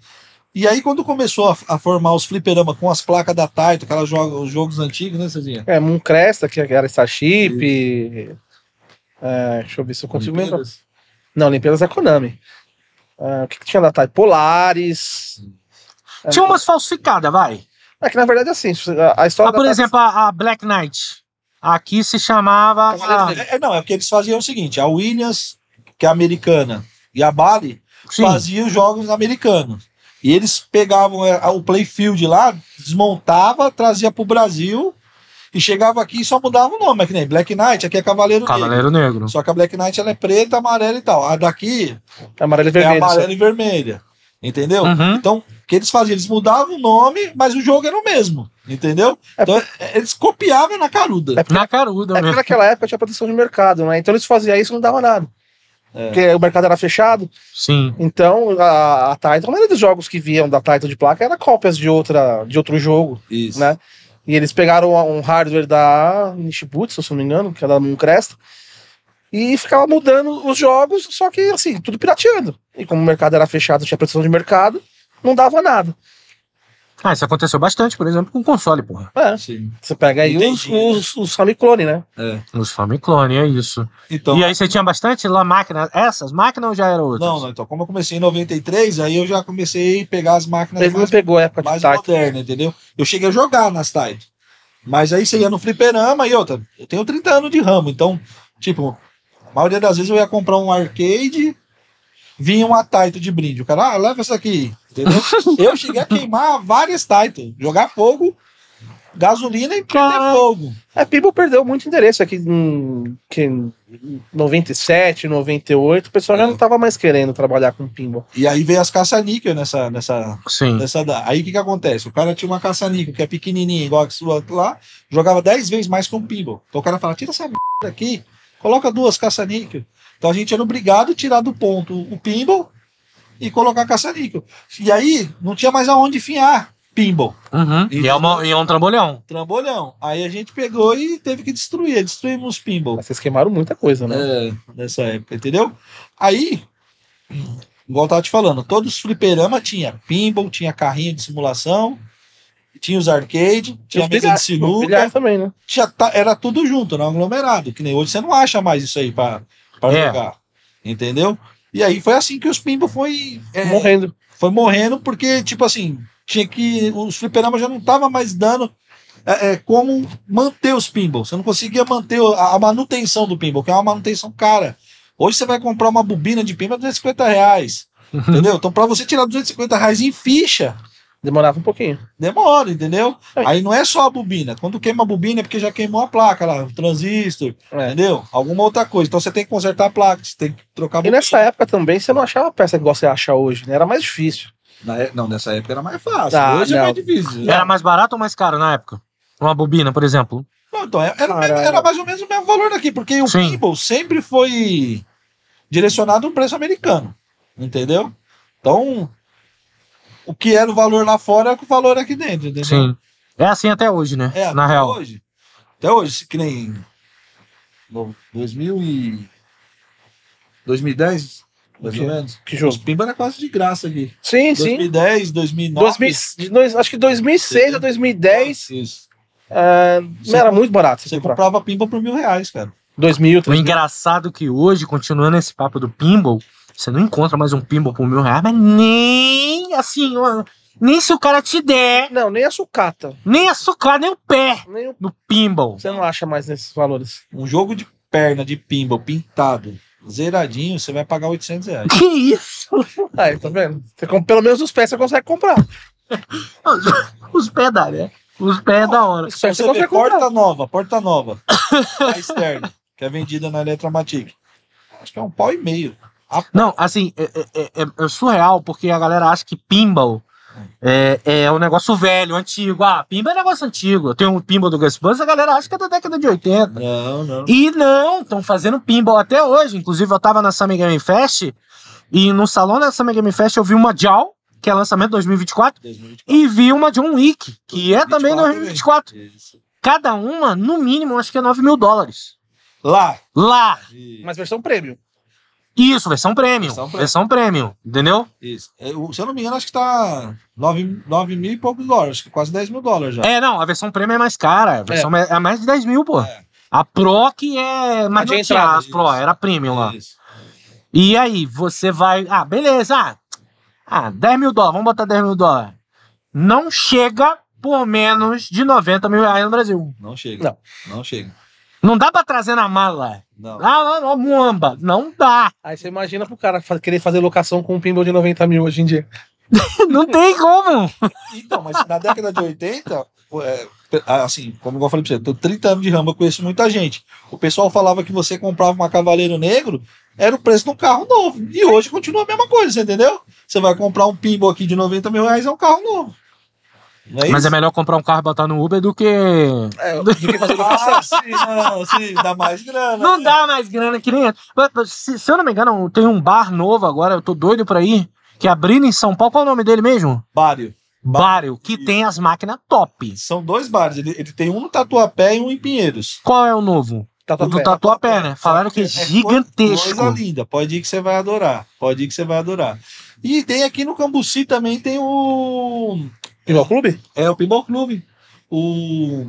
E aí, quando começou a, a formar os fliperama com as placas da Taito, aquelas joga, os jogos antigos, né, Cezinha? É, Cresta que era Starship. E... É, deixa eu ver se eu consigo lembrar. Não, Olimpíadas é Konami. É, o que, que tinha da Taito? Polares Tinha é... umas falsificadas, vai. É que na verdade é assim, a história. Ah, por exemplo, a Black Knight. Aqui se chamava. É, é, a... É, não, é porque eles faziam o seguinte: a Williams, que é americana, e a Bali Sim. faziam jogos americanos. E eles pegavam é, o playfield lá, desmontava, trazia pro Brasil e chegava aqui e só mudava o nome, é que nem Black Knight, aqui é Cavaleiro, Cavaleiro Negro. Negro. Só que a Black Knight ela é preta, amarela e tal. A daqui é amarela e vermelha. É amarela e vermelha. Entendeu? Uhum. Então, que eles faziam, eles mudavam o nome, mas o jogo era o mesmo, entendeu? É então é, eles copiavam na caruda. É porque, na caruda, né? naquela época tinha proteção de mercado, né? Então eles faziam isso e não dava nada. É. Porque o mercado era fechado. Sim. Então a, a Titan, a maioria dos jogos que vinham da Titan de placa era cópias de, outra, de outro jogo. Isso. Né? E eles pegaram um hardware da Nishibutsu, se eu não me engano, que era da Mooncrest, e ficava mudando os jogos, só que assim, tudo pirateando. E como o mercado era fechado, tinha proteção de mercado, não dava nada. Ah, isso aconteceu bastante, por exemplo, com console, porra. É. Sim. Você pega aí os, os, os Famiclone, né? É. Os Famiclone, é isso. Então, e aí você tinha bastante lá máquinas, essas máquinas ou já eram outras? Não, não, então, como eu comecei em 93, aí eu já comecei a pegar as máquinas Ele mais, pegou a época mais moderna, entendeu? Eu cheguei a jogar nas Tide. Mas aí você ia no fliperama e outra. Eu tenho 30 anos de ramo, então, tipo, a maioria das vezes eu ia comprar um arcade, vinha um Taito de brinde. O cara, ah, leva essa aqui. Entendeu? eu cheguei a queimar várias Titan, jogar fogo, gasolina e perder prender fogo. A Pibo perdeu muito interesse aqui em que 97, 98, o pessoal é. já não estava é. mais querendo trabalhar com Pinball. E aí veio as caça-níquel nessa, nessa, Sim. nessa. Aí o que, que acontece? O cara tinha uma caça-níquel que é pequenininha, igual a sua lá, jogava 10 vezes mais com o Pinball. Então o cara fala: tira essa merda aqui, coloca duas caça-níquel. Então a gente era obrigado a tirar do ponto o Pinball e colocar caça-níquel. E aí não tinha mais aonde finhar pinball. Uhum. E, e, é uma, e é um trambolhão. Trambolhão. Aí a gente pegou e teve que destruir. Destruímos pinball. Mas vocês queimaram muita coisa, né? É, nessa época, entendeu? Aí, igual eu tava te falando, todos os fliperama tinha pinball, tinha carrinho de simulação, tinha os arcade, tinha os mesa de sinuca. também, né? Tinha, era tudo junto, não aglomerado. Que nem hoje você não acha mais isso aí para é. jogar. Entendeu? E aí foi assim que os Pimbo foi. É, morrendo. Foi morrendo, porque, tipo assim, tinha que. Os fliperamas já não tava mais dando. É, é, como manter os pinballs. Você não conseguia manter a, a, manutenção do pinball, que é uma manutenção cara. Hoje você vai comprar uma bobina de pinball a 250 reais. Entendeu? Então, para você tirar 250 reais em ficha, Demorava um pouquinho. Demora, entendeu? É. Aí não é só a bobina. Quando queima a bobina é porque já queimou a placa lá, o transistor, é. entendeu? Alguma outra coisa. Então você tem que consertar a placa, você tem que trocar a bobina. E nessa época também você não achava peça igual você acha hoje, né? Era mais difícil. Na, é, não, nessa época era mais fácil. Ah, hoje é não. é mais difícil. Né? Era mais barato ou mais caro na época? Uma bobina, por exemplo? Não, então, era, era, era mais ou menos o mesmo valor daqui, porque o Kimball sempre foi direcionado ao preço americano. Entendeu? Então, o que era o valor lá fora é o valor aqui dentro, entendeu? Sim. É assim até hoje, né? É, Na até real. hoje. Até hoje, que nem. 2000 e. 2010, mais ou menos. Que jogo? Os Pimba era quase de graça aqui. Sim, 2010, sim. 2009. acho que 2006 a 2010. Isso. É, era muito barato. Você comprar. comprava Pimba por mil reais, cara. 2000, 3000. O engraçado é que hoje, continuando esse papo do Pinball, você não encontra mais um pinball por mil reais, mas nem assim, nem se o cara te der. Não, nem a sucata. Nem a sucata, nem o pé. Nem o... No pinball. Você não acha mais nesses valores. Um jogo de perna de pinball pintado, zeradinho, você vai pagar 800 reais. Que isso? Aí, tá vendo? Você, pelo menos os pés você consegue comprar. os pés dá, né? Os pés é da hora. Os você, você vê, porta nova, porta nova. a externa, que é vendida na Eletromatic. Acho que é um pau e meio. Rapaz. Não, assim, é é, é, é, é, surreal, porque a galera acha que pinball é, é um negócio velho, antigo. Ah, pinball é negócio antigo. Tem um pinball do Ghostbusters, a galera acha que é da década de 80. Não, não. E não, estão fazendo pinball até hoje. Inclusive, eu tava na Summer Game Fest, e no salão da Summer Game Fest eu vi uma Jaw, que é lançamento 2024, 2024. e vi uma John Wick, que é também 2024. Cada uma, no mínimo, acho que é 9 mil dólares. Lá. Lá. Mas versão prêmio. Isso, versão premium. Versão premium. Versão premium entendeu? Isso. Eu, é, se eu não me engano, acho que tá 9, 9 mil e poucos dólares, acho que quase 10 mil dólares já. É, não, a versão premium é mais cara. A versão é, é, é mais de 10 mil, pô. É. A Pro que é mais não tinha as Pro, era premium lá. Isso. E aí, você vai. Ah, beleza. Ah, 10 ah, mil dólares, vamos botar 10 mil dólares. Não chega por menos de 90 mil reais no Brasil. Não chega. Não, não chega. Não dá pra trazer na mala. Não. Ah, não, ah, ah, muamba. Não dá. Aí você imagina pro cara querer fazer locação com um pinball de 90 mil hoje em dia. não tem como. Então, mas na década de 80, é, assim, como eu falei pra você, tô 30 anos de ramo, eu conheço muita gente. O pessoal falava que você comprava uma Cavaleiro Negro, era o preço de um carro novo. E hoje continua a mesma coisa, entendeu? Você vai comprar um pinball aqui de 90 mil reais, é um carro novo. É Mas é melhor comprar um carro e botar no Uber do que. É, do que fazer ah, sim, não, sim, dá mais grana. Não né? dá mais grana, que nem. É. Se, se eu não me engano, tem um bar novo agora, eu tô doido pra ir, que é abrindo em São Paulo. Qual é o nome dele mesmo? Bário. Bário, que e... tem as máquinas top. São dois bares, ele, ele tem um no Tatuapé e um em Pinheiros. Qual é o novo? Tatuapé. Do Tatuapé, Tatuapé, né? Falaram que é, é gigantesco. Coisa linda, pode ir que você vai adorar. Pode ir que você vai adorar. E tem aqui no Cambuci também, tem o Pinball Clube? É, o Pinball Clube. O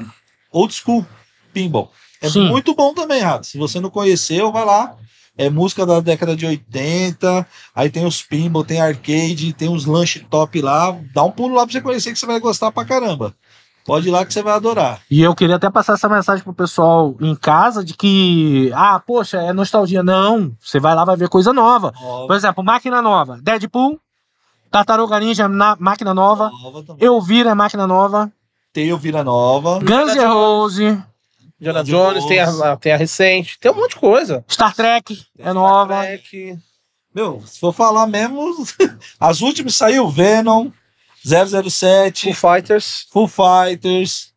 Old School Pinball. É Sim. muito bom também, Rato. Se você não conheceu, vai lá. É música da década de 80. Aí tem os pinball, tem arcade, tem uns lanche top lá. Dá um pulo lá pra você conhecer que você vai gostar pra caramba. Pode ir lá que você vai adorar. E eu queria até passar essa mensagem pro pessoal em casa de que, ah, poxa, é nostalgia. Não, você vai lá, vai ver coisa nova. nova. Por exemplo, máquina nova, Deadpool, Tartaruga Ninja, na, Máquina Nova. nova vira Elvira, é Máquina Nova. Tem vira Nova. Guns N' Roses. Jonas Jones, tem a, tem a recente. Tem um monte de coisa. Star Trek tem é Star nova. Trek. Meu, se for falar mesmo, as últimas saiu Venom, 007. Full Fighters. Full Fighters.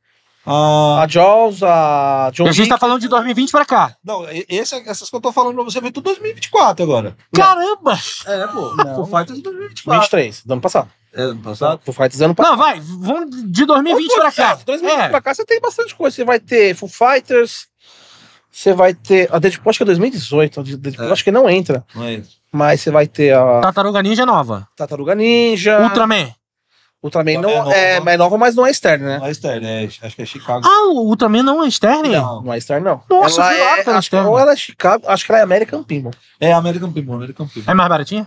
Ah, a Jaws, a John A gente Wick. tá falando de 2020 pra cá. Não, esse, essas que eu tô falando pra você, vem tudo 2024 agora. Caramba! É, pô. Não. Foo Fighters 2024. 23, do ano passado. É, ano passado? Full Fighters ano passado. Não, vai, vamos de 2020 pra cá. É, de 2020 é. pra cá você tem bastante coisa. Você vai ter Full Fighters, você vai ter... A Deadpool acho que é 2018, a Deadpool é. acho que não entra. Não é Mas você vai ter a... Tartaruga Ninja nova. Tartaruga Ninja. Ultraman. Ultraman não é, nova, é, nova, mas não é externa, né? Não é externo, é, acho que é Chicago. Ah, o Ultraman não é externo, Não, não é externo, não. Nossa, ela é, ela ah, é tá acho que ou ela é Chicago, acho que ela é American Pinball. É, American Pinball, American Pinball. É mais baratinha?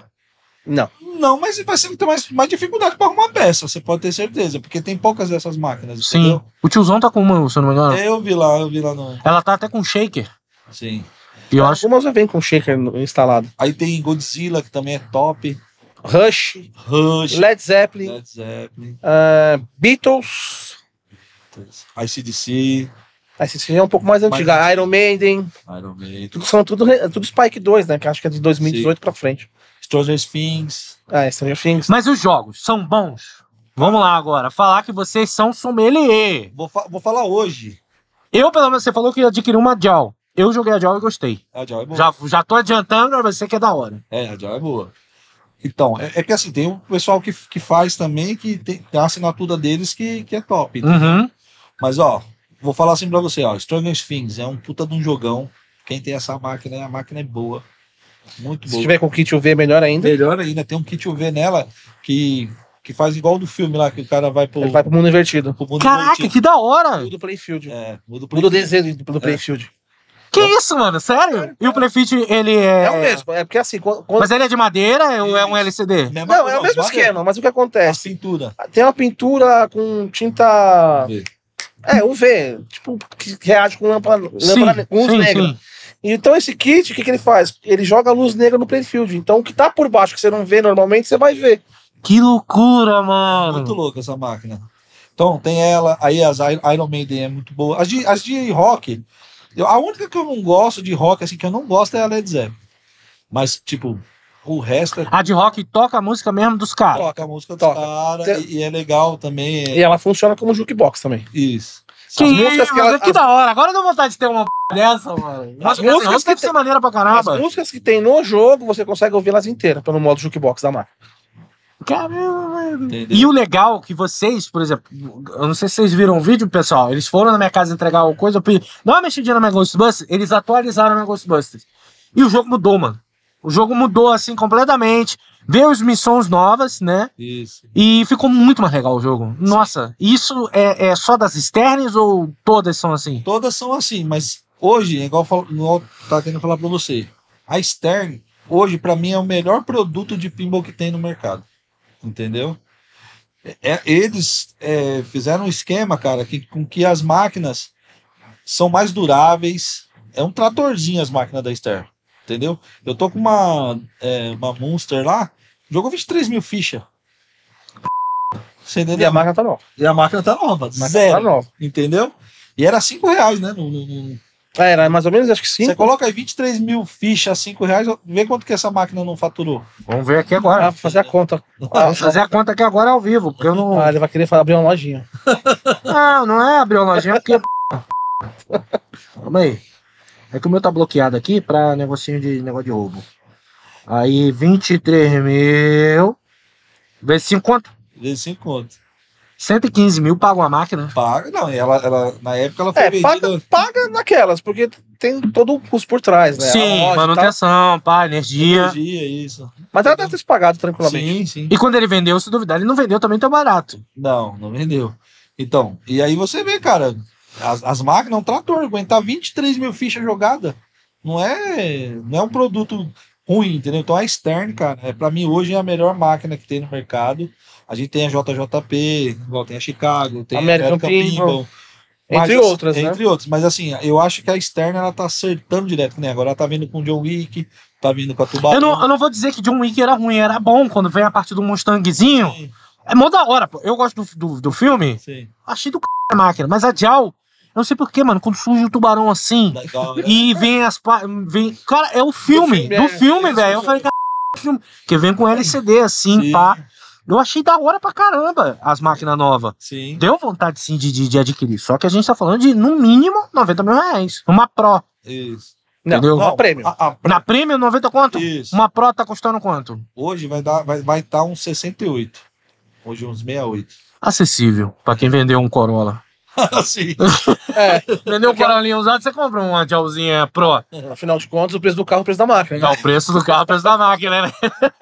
Não. Não, mas vai ter mais, mais dificuldade para arrumar peça, você pode ter certeza, porque tem poucas dessas máquinas. Sim. Entendeu? O tiozão tá com uma, se eu não me engano. Eu vi lá, eu vi lá no. Ela tá até com shaker. Sim. E eu acho... Algumas já vem com shaker instalado. Aí tem Godzilla, que também é top. Rush, Rush Led Zeppelin, Led Zeppelin. Uh, Beatles, ICDC. ICDC é um pouco mais antiga. Mais... Iron Maiden. Iron Maiden. Tudo, são tudo, tudo Spike 2, né? Que acho que é de 2018 para frente. Stranger Things. Ah, é, Stranger Things. Mas os jogos são bons? Vamos lá agora. Falar que vocês são sommelier. Vou, fa vou falar hoje. Eu, pelo menos, você falou que adquiriu uma Jaw. Eu joguei a Jaw e gostei. A Jaw é boa. Já, já tô adiantando agora você que é da hora. É, a Jaw é boa. Então, é, é, que assim, tem o pessoal que, que faz também, que tem, tem a assinatura deles que, que é top. Uhum. Mas, ó, vou falar assim pra você, ó, Stranger Things é um puta de um jogão. Quem tem essa máquina, a máquina é boa. Muito Se boa. Se tiver com kit UV, é melhor ainda. Melhor ainda, tem um kit UV nela que, que faz igual do filme lá, que o cara vai pro... Ele vai pro mundo invertido. Pro mundo Caraca, invertido. que da hora! Muda o Playfield. É, muda o Playfield. Muda o desenho do é. Playfield. É. Que eu... É isso, mano? Sério? e o Prefit, ele é. É o mesmo. É porque assim. Quando... Mas ele é de madeira ou é um LCD? Não, é não é o mesmo esquema, mas o que acontece? A pintura. Tem uma pintura com tinta. UV. É, UV. Tipo, que reage com lâmpada, lâmpada com luz sim, negra. Sim. Então, esse kit, o que, que ele faz? Ele joga luz negra no playfield. Então, o que tá por baixo que você não vê normalmente, você vai ver. Que loucura, mano! Muito louca essa máquina. Então, tem ela, aí as Iron Maiden é muito boa. As de, as de rock, eu, a única que eu não gosto de rock, assim, que eu não gosto é a Led Zeppelin. Mas, tipo, o resto é... A de rock toca a música mesmo dos caras. Toca a música dos caras e, e, é legal também. É... E ela funciona como jukebox também. Isso. Que, as músicas que, ela, que as... da hora. Agora eu dou vontade de ter uma p... dessa, mano. As assim, músicas, que tem... maneira pra caramba. As músicas que tem no jogo, você consegue ouvi-las inteiras pelo modo jukebox da marca Caramba, Entendeu? E o legal é que vocês, por exemplo, eu não sei se vocês viram o vídeo, pessoal. Eles foram na minha casa entregar alguma coisa, eu pedi, dá uma é mexidinha na minha Ghostbusters. Eles atualizaram o minha Ghostbusters. E o jogo mudou, mano. O jogo mudou, assim, completamente. Veio as missões novas, né? Isso. E ficou muito mais legal o jogo. Nossa, isso é, é só das externas ou todas são assim? Todas são assim, mas hoje, é igual eu tá querendo falar pra você, a externa, hoje, para mim, é o melhor produto de pinball que tem no mercado entendeu? É, é, eles é, fizeram um esquema, cara, que, com que as máquinas são mais duráveis. É um tratorzinho as máquinas da Ester, entendeu? Eu tô com uma, é, uma Monster lá, jogou 23 mil fichas. Você entendeu? E a máquina tá nova. E a máquina tá nova, máquina tá zero, tá nova. entendeu? E era 5 reais, né, no, no, no é, era mais ou menos, acho que sim. Você coloca aí 23 mil fichas, 5 reais, vê quanto que essa máquina não faturou. Vamos ver aqui agora. Ah, fazer a conta. Ah, Vamos fazer a conta aqui agora ao vivo, porque eu não. Ah, ele vai querer abrir uma lojinha. Não, não é abrir uma lojinha, é porque. Calma aí. É que o meu tá bloqueado aqui pra negocinho de negócio de roubo. Aí, 23 mil. Vezes 5 quanto? Vezes 5 quanto. 115 mil paga uma máquina? Paga, não. Ela, ela, na época ela foi é, vendida. Paga, paga naquelas, porque tem todo o custo por trás, né? Sim, loja, manutenção, pá, energia. Energia, isso. Mas ela deve ter se pagado tranquilamente. Sim, sim. E quando ele vendeu, se duvidar, ele não vendeu também tão barato. Não, não vendeu. Então, e aí você vê, cara, as, as máquinas, um trator, aguentar 23 mil fichas jogada não é, não é um produto ruim, entendeu? Então a Stern, cara, é, para mim hoje é a melhor máquina que tem no mercado. A gente tem a JJP, igual tem a Chicago, tem American a American People. Mas, entre assim, outras, né? Entre outras, mas assim, eu acho que a externa ela tá acertando direto, né? Agora ela tá vindo com o John Wick, tá vindo com a Tubarão. Eu não, eu não vou dizer que John Wick era ruim, era bom quando vem a parte do Mustangzinho. Sim. É mó da hora, pô. Eu gosto do, do, do filme. Sim. Achei do c... a máquina, mas a Dial eu não sei porquê, mano, quando surge o tubarão assim né? e vem as. Vem, cara, é o filme, do filme, é, do filme é, velho. É, eu falei, cara, é filme. Que vem com LCD assim, Sim. pá. Eu achei da hora pra caramba as máquinas novas. Sim. Deu vontade sim de, de, de, adquirir. Só que a gente tá falando de, no mínimo, 90 mil reais. Uma Pro. Isso. Não, Entendeu? Não, prêmio. A, prêmio. Na prêmio, 90 quanto? Isso. Uma Pro tá custando quanto? Hoje vai dar, vai, vai tá uns 68. Hoje uns 68. Acessível, para quem vendeu um Corolla. assim. É. Vendeu o Corolinha é usado, você compra uma Jalzinha Pro. Afinal de contas, o preço do carro é o preço da máquina. Né? É, o preço do carro é o preço da máquina, né?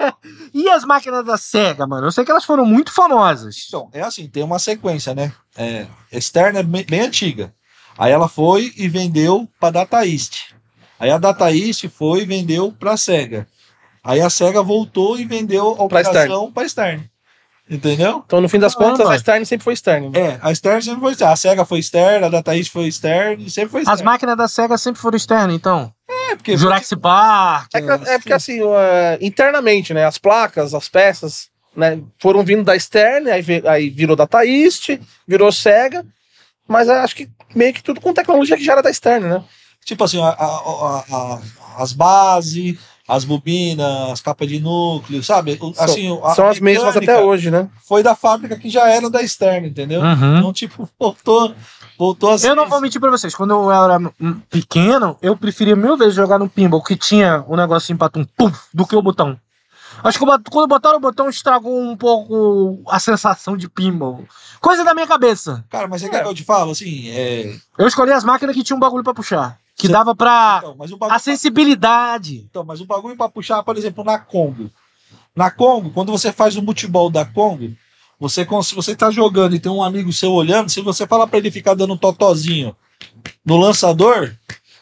e as máquinas da SEGA, mano? Eu sei que elas foram muito famosas. Então, é assim, tem uma sequência, né? É, externa é bem antiga. Aí ela foi e vendeu para Data East. Aí a Data East foi e vendeu para a Sega. Aí a Sega voltou e vendeu a operação para Stern. Pra Stern. Entendeu? Então, no fim das ah, contas, mano. a Stern sempre foi Stern. Né? É, a Stern sempre foi Stern. A SEGA foi Stern, a DataEast foi Stern, sempre foi Stern. As máquinas da SEGA sempre foram Stern, então? É, porque... Jurassic porque... Park... É, que, é porque, assim, uh, internamente, né, as placas, as peças, né, foram vindo da Stern, aí, aí virou DataEast, virou SEGA, mas acho que meio que tudo com tecnologia que já era da Stern, né? Tipo assim, a, a, a, as bases as bobinas, as capas de núcleo, sabe? Assim, são, são as mesmas até hoje, né? Foi da fábrica que já era da externa, entendeu? Uhum. Então, tipo, voltou, voltou assim. Eu não vou mentir pra vocês, quando eu era pequeno, eu preferia mil vezes jogar no pinball, que tinha um negocinho pra tum, pum, do que o botão. Acho que quando botaram o botão estragou um pouco a sensação de pinball. Coisa da minha cabeça. Cara, mas é, é. que eu te falo, assim. É... Eu escolhi as máquinas que tinham um bagulho pra puxar que dava pra. Então, um bagulho... a sensibilidade. Então, mas um bagulho pra puxar, por exemplo, na Congo. Na Congo, quando você faz o multibol da Congo, você, se você tá jogando e tem um amigo seu olhando, se você falar pra ele ficar dando um totozinho no lançador,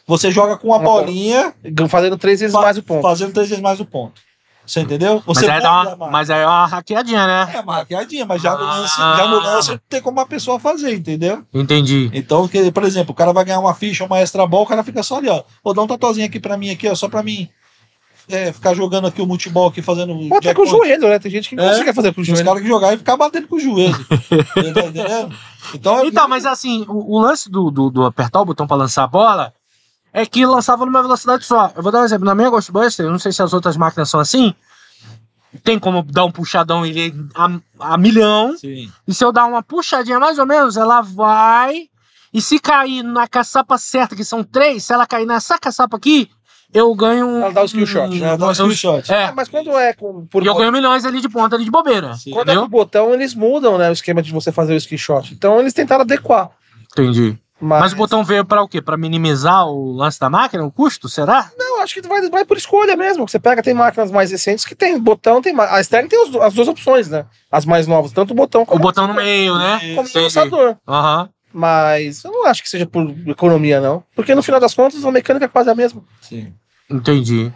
você joga com uma bolinha. Então, fazendo três vezes mais o ponto. Fazendo três vezes mais o ponto. Você entendeu? Você mas, aí dá uma, mas aí é uma hackeadinha, né? É uma hackeadinha, mas já ah. no lance, já no lance tem como uma pessoa fazer, entendeu? Entendi. Então, que, por exemplo, o cara vai ganhar uma ficha, uma extra ball, o cara fica só ali, ó. Vou dar um tatuazinho aqui pra mim, aqui, ó, só pra mim é, ficar jogando aqui o multibol aqui, fazendo. Pô, até com o joelho, né? Tem gente que não é, consegue fazer com o joelho. Os caras que jogar e ficar batendo com o joelho. entendeu? Então, é então é... mas assim, o, o lance do, do, do, apertar o botão pra lançar a bola é que lançava numa velocidade só. Eu vou dar um exemplo. Na minha Ghostbuster, não sei se as outras máquinas são assim, tem como dar um puxadão e a, a milhão. Sim. E se eu dar uma puxadinha mais ou menos, ela vai. E se cair na caçapa certa, que são três, se ela cair nessa caçapa aqui, eu ganho. Ela dá os kill shot. Ela dá os kill shot. É. Ah, mas quando é com. Por e eu ganho milhões ali de ponta, ali de bobeira. Sim. Quando é entendeu? é o botão, eles mudam né, o esquema de você fazer o skill shot. Então eles tentaram adequar. Entendi. Mas... Mas o botão veio para o quê? Para minimizar o lance da máquina, o custo, será? Não, acho que vai, vai por escolha mesmo. Você pega, tem máquinas mais recentes que tem botão, tem a externa tem os, as duas opções, né? As mais novas, tanto o botão como o botão no meio, né? Como o processador. Aham. Mas eu não acho que seja por economia, não. Porque no final das contas, a mecânica é quase a mesma. Sim. Entendi.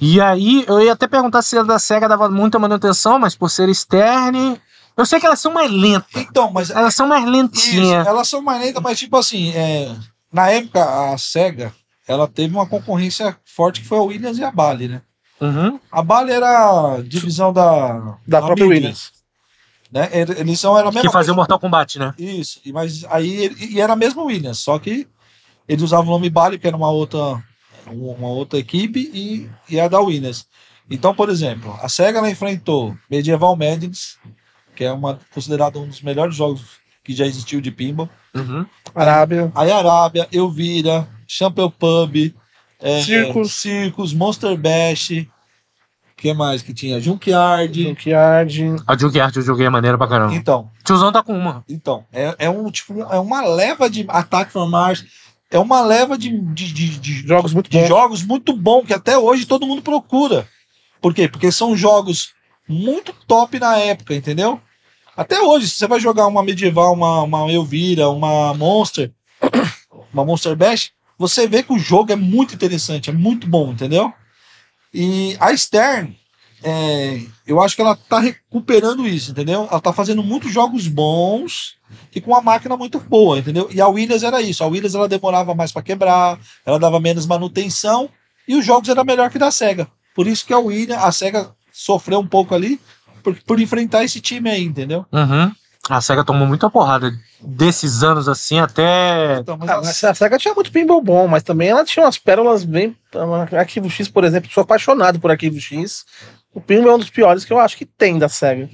E aí, eu ia até perguntar se a da SEGA dava muita manutenção, mas por ser externe, eu sei que elas são mais lentas. Então, mas. Elas são mais lentinhas. Isso, elas são mais lentas, mas tipo assim, é, na época, a SEGA, ela teve uma concorrência forte que foi a Williams e a Bali, né? Uhum. A Bali era a divisão da. Da, da própria Williams. Né? Eles são, era a mesma que fazia o Mortal Kombat, né? Isso, mas aí e era a mesma Williams, só que eles usavam o nome Bali, que era uma outra, uma outra equipe, e, e a da Williams. Então, por exemplo, a SEGA ela enfrentou Medieval Madness, que é uma, considerado um dos melhores jogos que já existiu de pinball. Uhum. Arábia. Aí, Arábia, Elvira, Champel Pub, é, Circos. É, Circos, Monster Bash, que mais que tinha? Junkyard. Junkyard. A Junkyard eu joguei a é maneira pra caramba. Então. Tiozão tá com uma. Então, é, é um tipo, é uma leva de Attack from Mars. É uma leva de, de, de, de jogos muito bons. jogos muito bom que até hoje todo mundo procura. Por quê? Porque são jogos muito top na época, entendeu? Até hoje, se você vai jogar uma medieval, uma, uma Elvira, uma Monster, uma Monster Bash, você vê que o jogo é muito interessante, é muito bom, entendeu? E a Stern, é, eu acho que ela tá recuperando isso, entendeu? Ela tá fazendo muitos jogos bons e com uma máquina muito boa, entendeu? E a Williams era isso. A Williams ela demorava mais para quebrar, ela dava menos manutenção e os jogos eram melhor que da Sega. Por isso que a Williams, a Sega sofreu um pouco ali por, por enfrentar esse time aí, entendeu? Uhum. A SEGA tomou muita porrada desses anos assim até. Então, mas... Ah, é a SEGA tinha muito pinball bom, mas também ela tinha umas pérolas bem. Arquivo X, por exemplo, sou apaixonado por Arquivo X. O pinball é um dos piores que eu acho que tem da SEGA.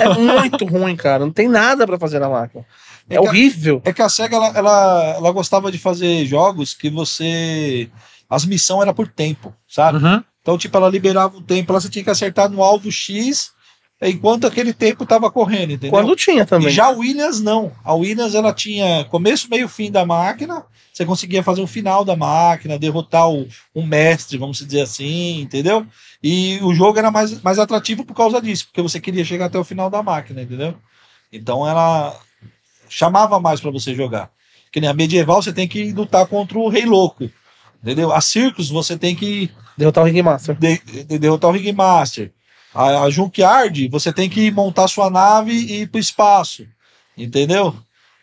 É muito ruim, cara. Não tem nada para fazer na máquina. É, é horrível. A, é que a SEGA ela, ela, ela, gostava de fazer jogos que você. As missões era por tempo, sabe? Uhum. Então, tipo, ela liberava um tempo, ela tinha que acertar no alvo X enquanto aquele tempo estava correndo, entendeu? Quando tinha também. E já a Williams não. A Williams ela tinha começo, meio, fim da máquina. Você conseguia fazer o final da máquina, derrotar o, mestre, vamos dizer assim, entendeu? E o jogo era mais, mais atrativo por causa disso, porque você queria chegar até o final da máquina, entendeu? Então ela chamava mais para você jogar. Que nem a medieval você tem que lutar contra o rei louco. Entendeu? A Circus você tem que. Derrotar o Ringmaster. De, de, derrotar o Ringmaster. A, a Junkyard, você tem que montar sua nave e ir pro espaço. Entendeu?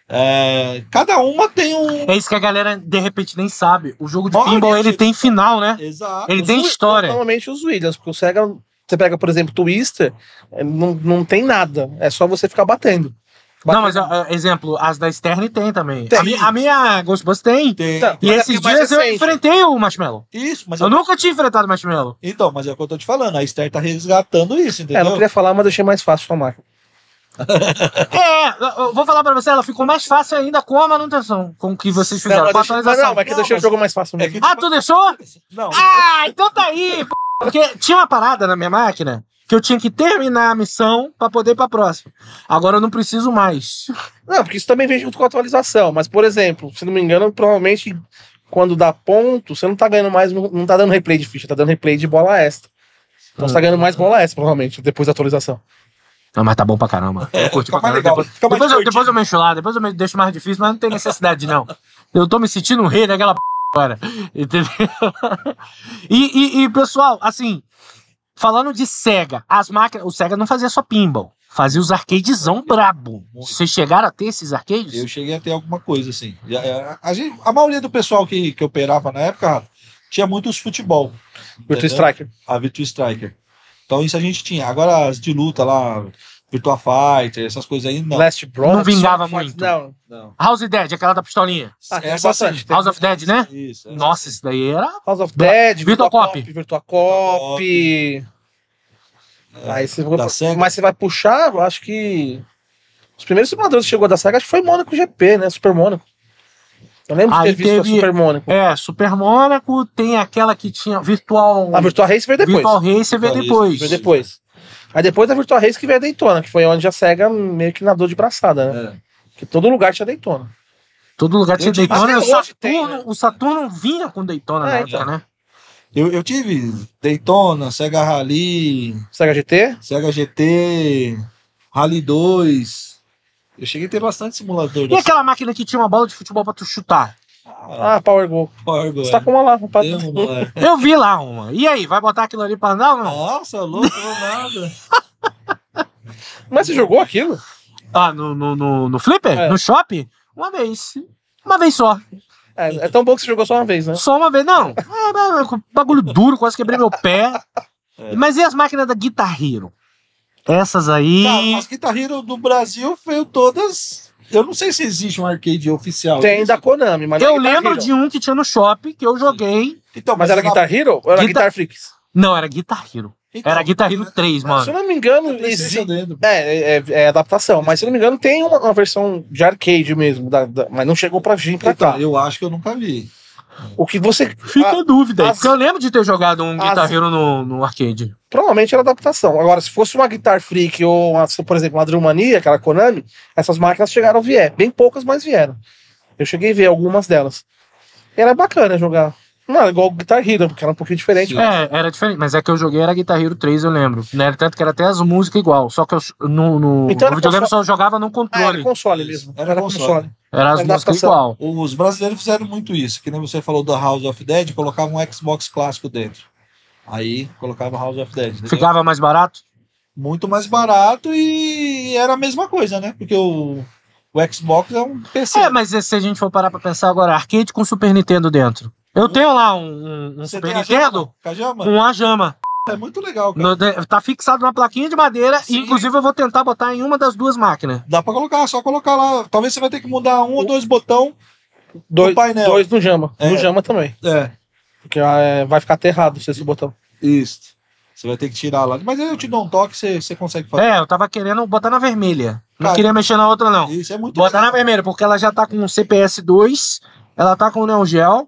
É, cada uma tem um. É isso que a galera de repente nem sabe. O jogo de Olha, pinball ele tem final, né? Exato. Ele os tem história. Normalmente os Williams, porque o Sega, você pega, por exemplo, Twister, é, não, não tem nada. É só você ficar batendo. Não, mas, exemplo, as da Stern tem também. Tem. A, minha, a minha Ghostbusters tem. Tem. e é esses é dias eu enfrentei o Marshmallow. Isso, mas... Eu, eu nunca tinha enfrentado o Marshmallow. Então, mas é o que eu tô te falando. A Stern tá resgatando isso, é, entendeu? É, eu não queria falar, mas deixei mais fácil tomar. é, eu vou falar pra você, ela ficou mais fácil ainda com a manutenção, com o que vocês fizeram. Não, a atualização. Não, mas é que não, deixou mas... o jogo mais fácil mesmo. É Ah, tu deixou? Não. Ah, então tá aí, p... Porque tinha uma parada na minha máquina que eu tinha que terminar a missão para poder ir para próxima. Agora eu não preciso mais. Não, porque isso também vem junto com a atualização. Mas, por exemplo, se não me engano, provavelmente quando dá ponto, você não tá ganhando mais, não tá dando replay de ficha, tá dando replay de bola extra. Então você tá ganhando mais uhum. bola extra, provavelmente, depois da atualização. Não, mas tá bom pra caramba. É, eu curti pra caramba. Depois, depois, eu, depois eu mexo lá, depois eu me deixo mais difícil, mas não tem necessidade, não. Eu tô me sentindo um rei daquela p agora. Entendeu? E, e, e pessoal, assim, Falando de Sega, as máquinas. O Sega não fazia só pinball. Fazia os arcadezão brabo. Vocês chegaram a ter esses arcades? Eu cheguei a ter alguma coisa, assim. A, é, a, gente, a maioria do pessoal que, que operava na época tinha muitos futebol. Virtua Striker. A Virtua Striker. Então isso a gente tinha. Agora as de luta lá, Virtua Fighter, essas coisas aí, não. Last Não vingava muito. Não. não. House of Dead, aquela da pistolinha. Ah, é essa House of Dead, né? Isso. É. Nossa, isso daí era... House of Dead, Virtua, Virtua Cop. Virtua Cop. É, aí você... Mas você vai puxar, eu acho que... Os primeiros simuladores que chegou da SEGA, acho que foi Mônaco GP, né? Super Mônaco. Eu lembro aí de ter visto teve, Super Mônaco. É, Super Mônaco, tem aquela que tinha Virtual... A Virtual Race veio depois. Virtual Race veio depois. Veio depois. Aí depois da Virtual Race que veio a Daytona, que foi onde a SEGA meio que nadou de braçada, né? É. Que todo lugar tinha Daytona. Todo lugar tinha Daytona. Até o Saturno, tem, né? o Saturno vinha com Daytona é, na época, então. né? Eu, eu tive Daytona, Sega Rally. Sega GT? Sega GT, Rally 2. Eu cheguei a ter bastante simulador. E aquela máquina que tinha uma bola de futebol pra tu chutar? Ah, ah, Power Go. Power Go. Você tá é. com uma lá, rapaz. É. Eu vi lá uma. E aí, vai botar aquilo ali pra não? não? Nossa, louco, nada. Mas você jogou aquilo? Ah, no, no, no, no Flipper? É. No shopping? Uma vez. Uma vez só. É, é, tão bom que você jogou só uma vez, né? Só uma vez, não. É, é bagulho duro, quase quebrei meu pé. É. Mas e as máquinas da Guitar Hero? Essas aí. Não, as Guitar Hero do Brasil foram todas eu não sei se existe um arcade oficial. Tem da Konami, mas Eu é lembro Hero. de um que tinha no shopping que eu joguei. Então, mas, mas era Guitar Hero ou era Guitar, Guitar Freaks? Não, era Guitar Hero. Então, era Guitar Hero 3, mano. Se eu não me engano, existe. É, é, é, é, adaptação, mas se eu não me engano, tem uma, uma versão de arcade mesmo, da, da, mas não chegou pra vir pra então, cá. Eu acho que eu nunca vi. O que você. Fica a, a dúvida. As, eu lembro de ter jogado um as, guitarreiro no, no arcade. Provavelmente era adaptação. Agora, se fosse uma Guitar Freak ou, uma, por exemplo, uma Drumania, aquela Konami, essas máquinas chegaram a vier. Bem poucas, mas vieram. Eu cheguei a ver algumas delas. Era bacana jogar. Não, era é igual Guitar Hero, porque era um pouquinho diferente. Mas... Né? É, era diferente, mas é que eu joguei era Guitar Hero 3, eu lembro. Né? Tanto que era até as músicas igual, só que eu, no, no, então no videogame console... só jogava no controle. Ah, era console mesmo, era, era console. console. Era as músicas igual. Os brasileiros fizeram muito isso, que nem você falou da House of Dead, colocavam um Xbox clássico dentro. Aí colocava House of Dead. Entendeu? Ficava mais barato? Muito mais barato e era a mesma coisa, né? Porque o, o Xbox é um PC. É, mas se a gente for parar pra pensar agora, arcade com Super Nintendo dentro. Eu tenho lá um, um Super Nintendo com a jama. É muito legal, cara. tá fixado na plaquinha de madeira Sim. e inclusive eu vou tentar botar em uma das duas máquinas. Dá pra colocar, só colocar lá. Talvez você vai ter que mudar um ou dois botão dois, do painel. Dois no jama. É. No jama também. É. Porque ah, é, vai ficar aterrado se esse botão. Isso. Você vai ter que tirar lá. Mas eu te dou um toque, você, você consegue fazer. É, eu tava querendo botar na vermelha. Cara, não queria mexer na outra, não. Isso é muito Botar legal. na vermelha, porque ela já tá com CPS 2, ela tá com o Neogel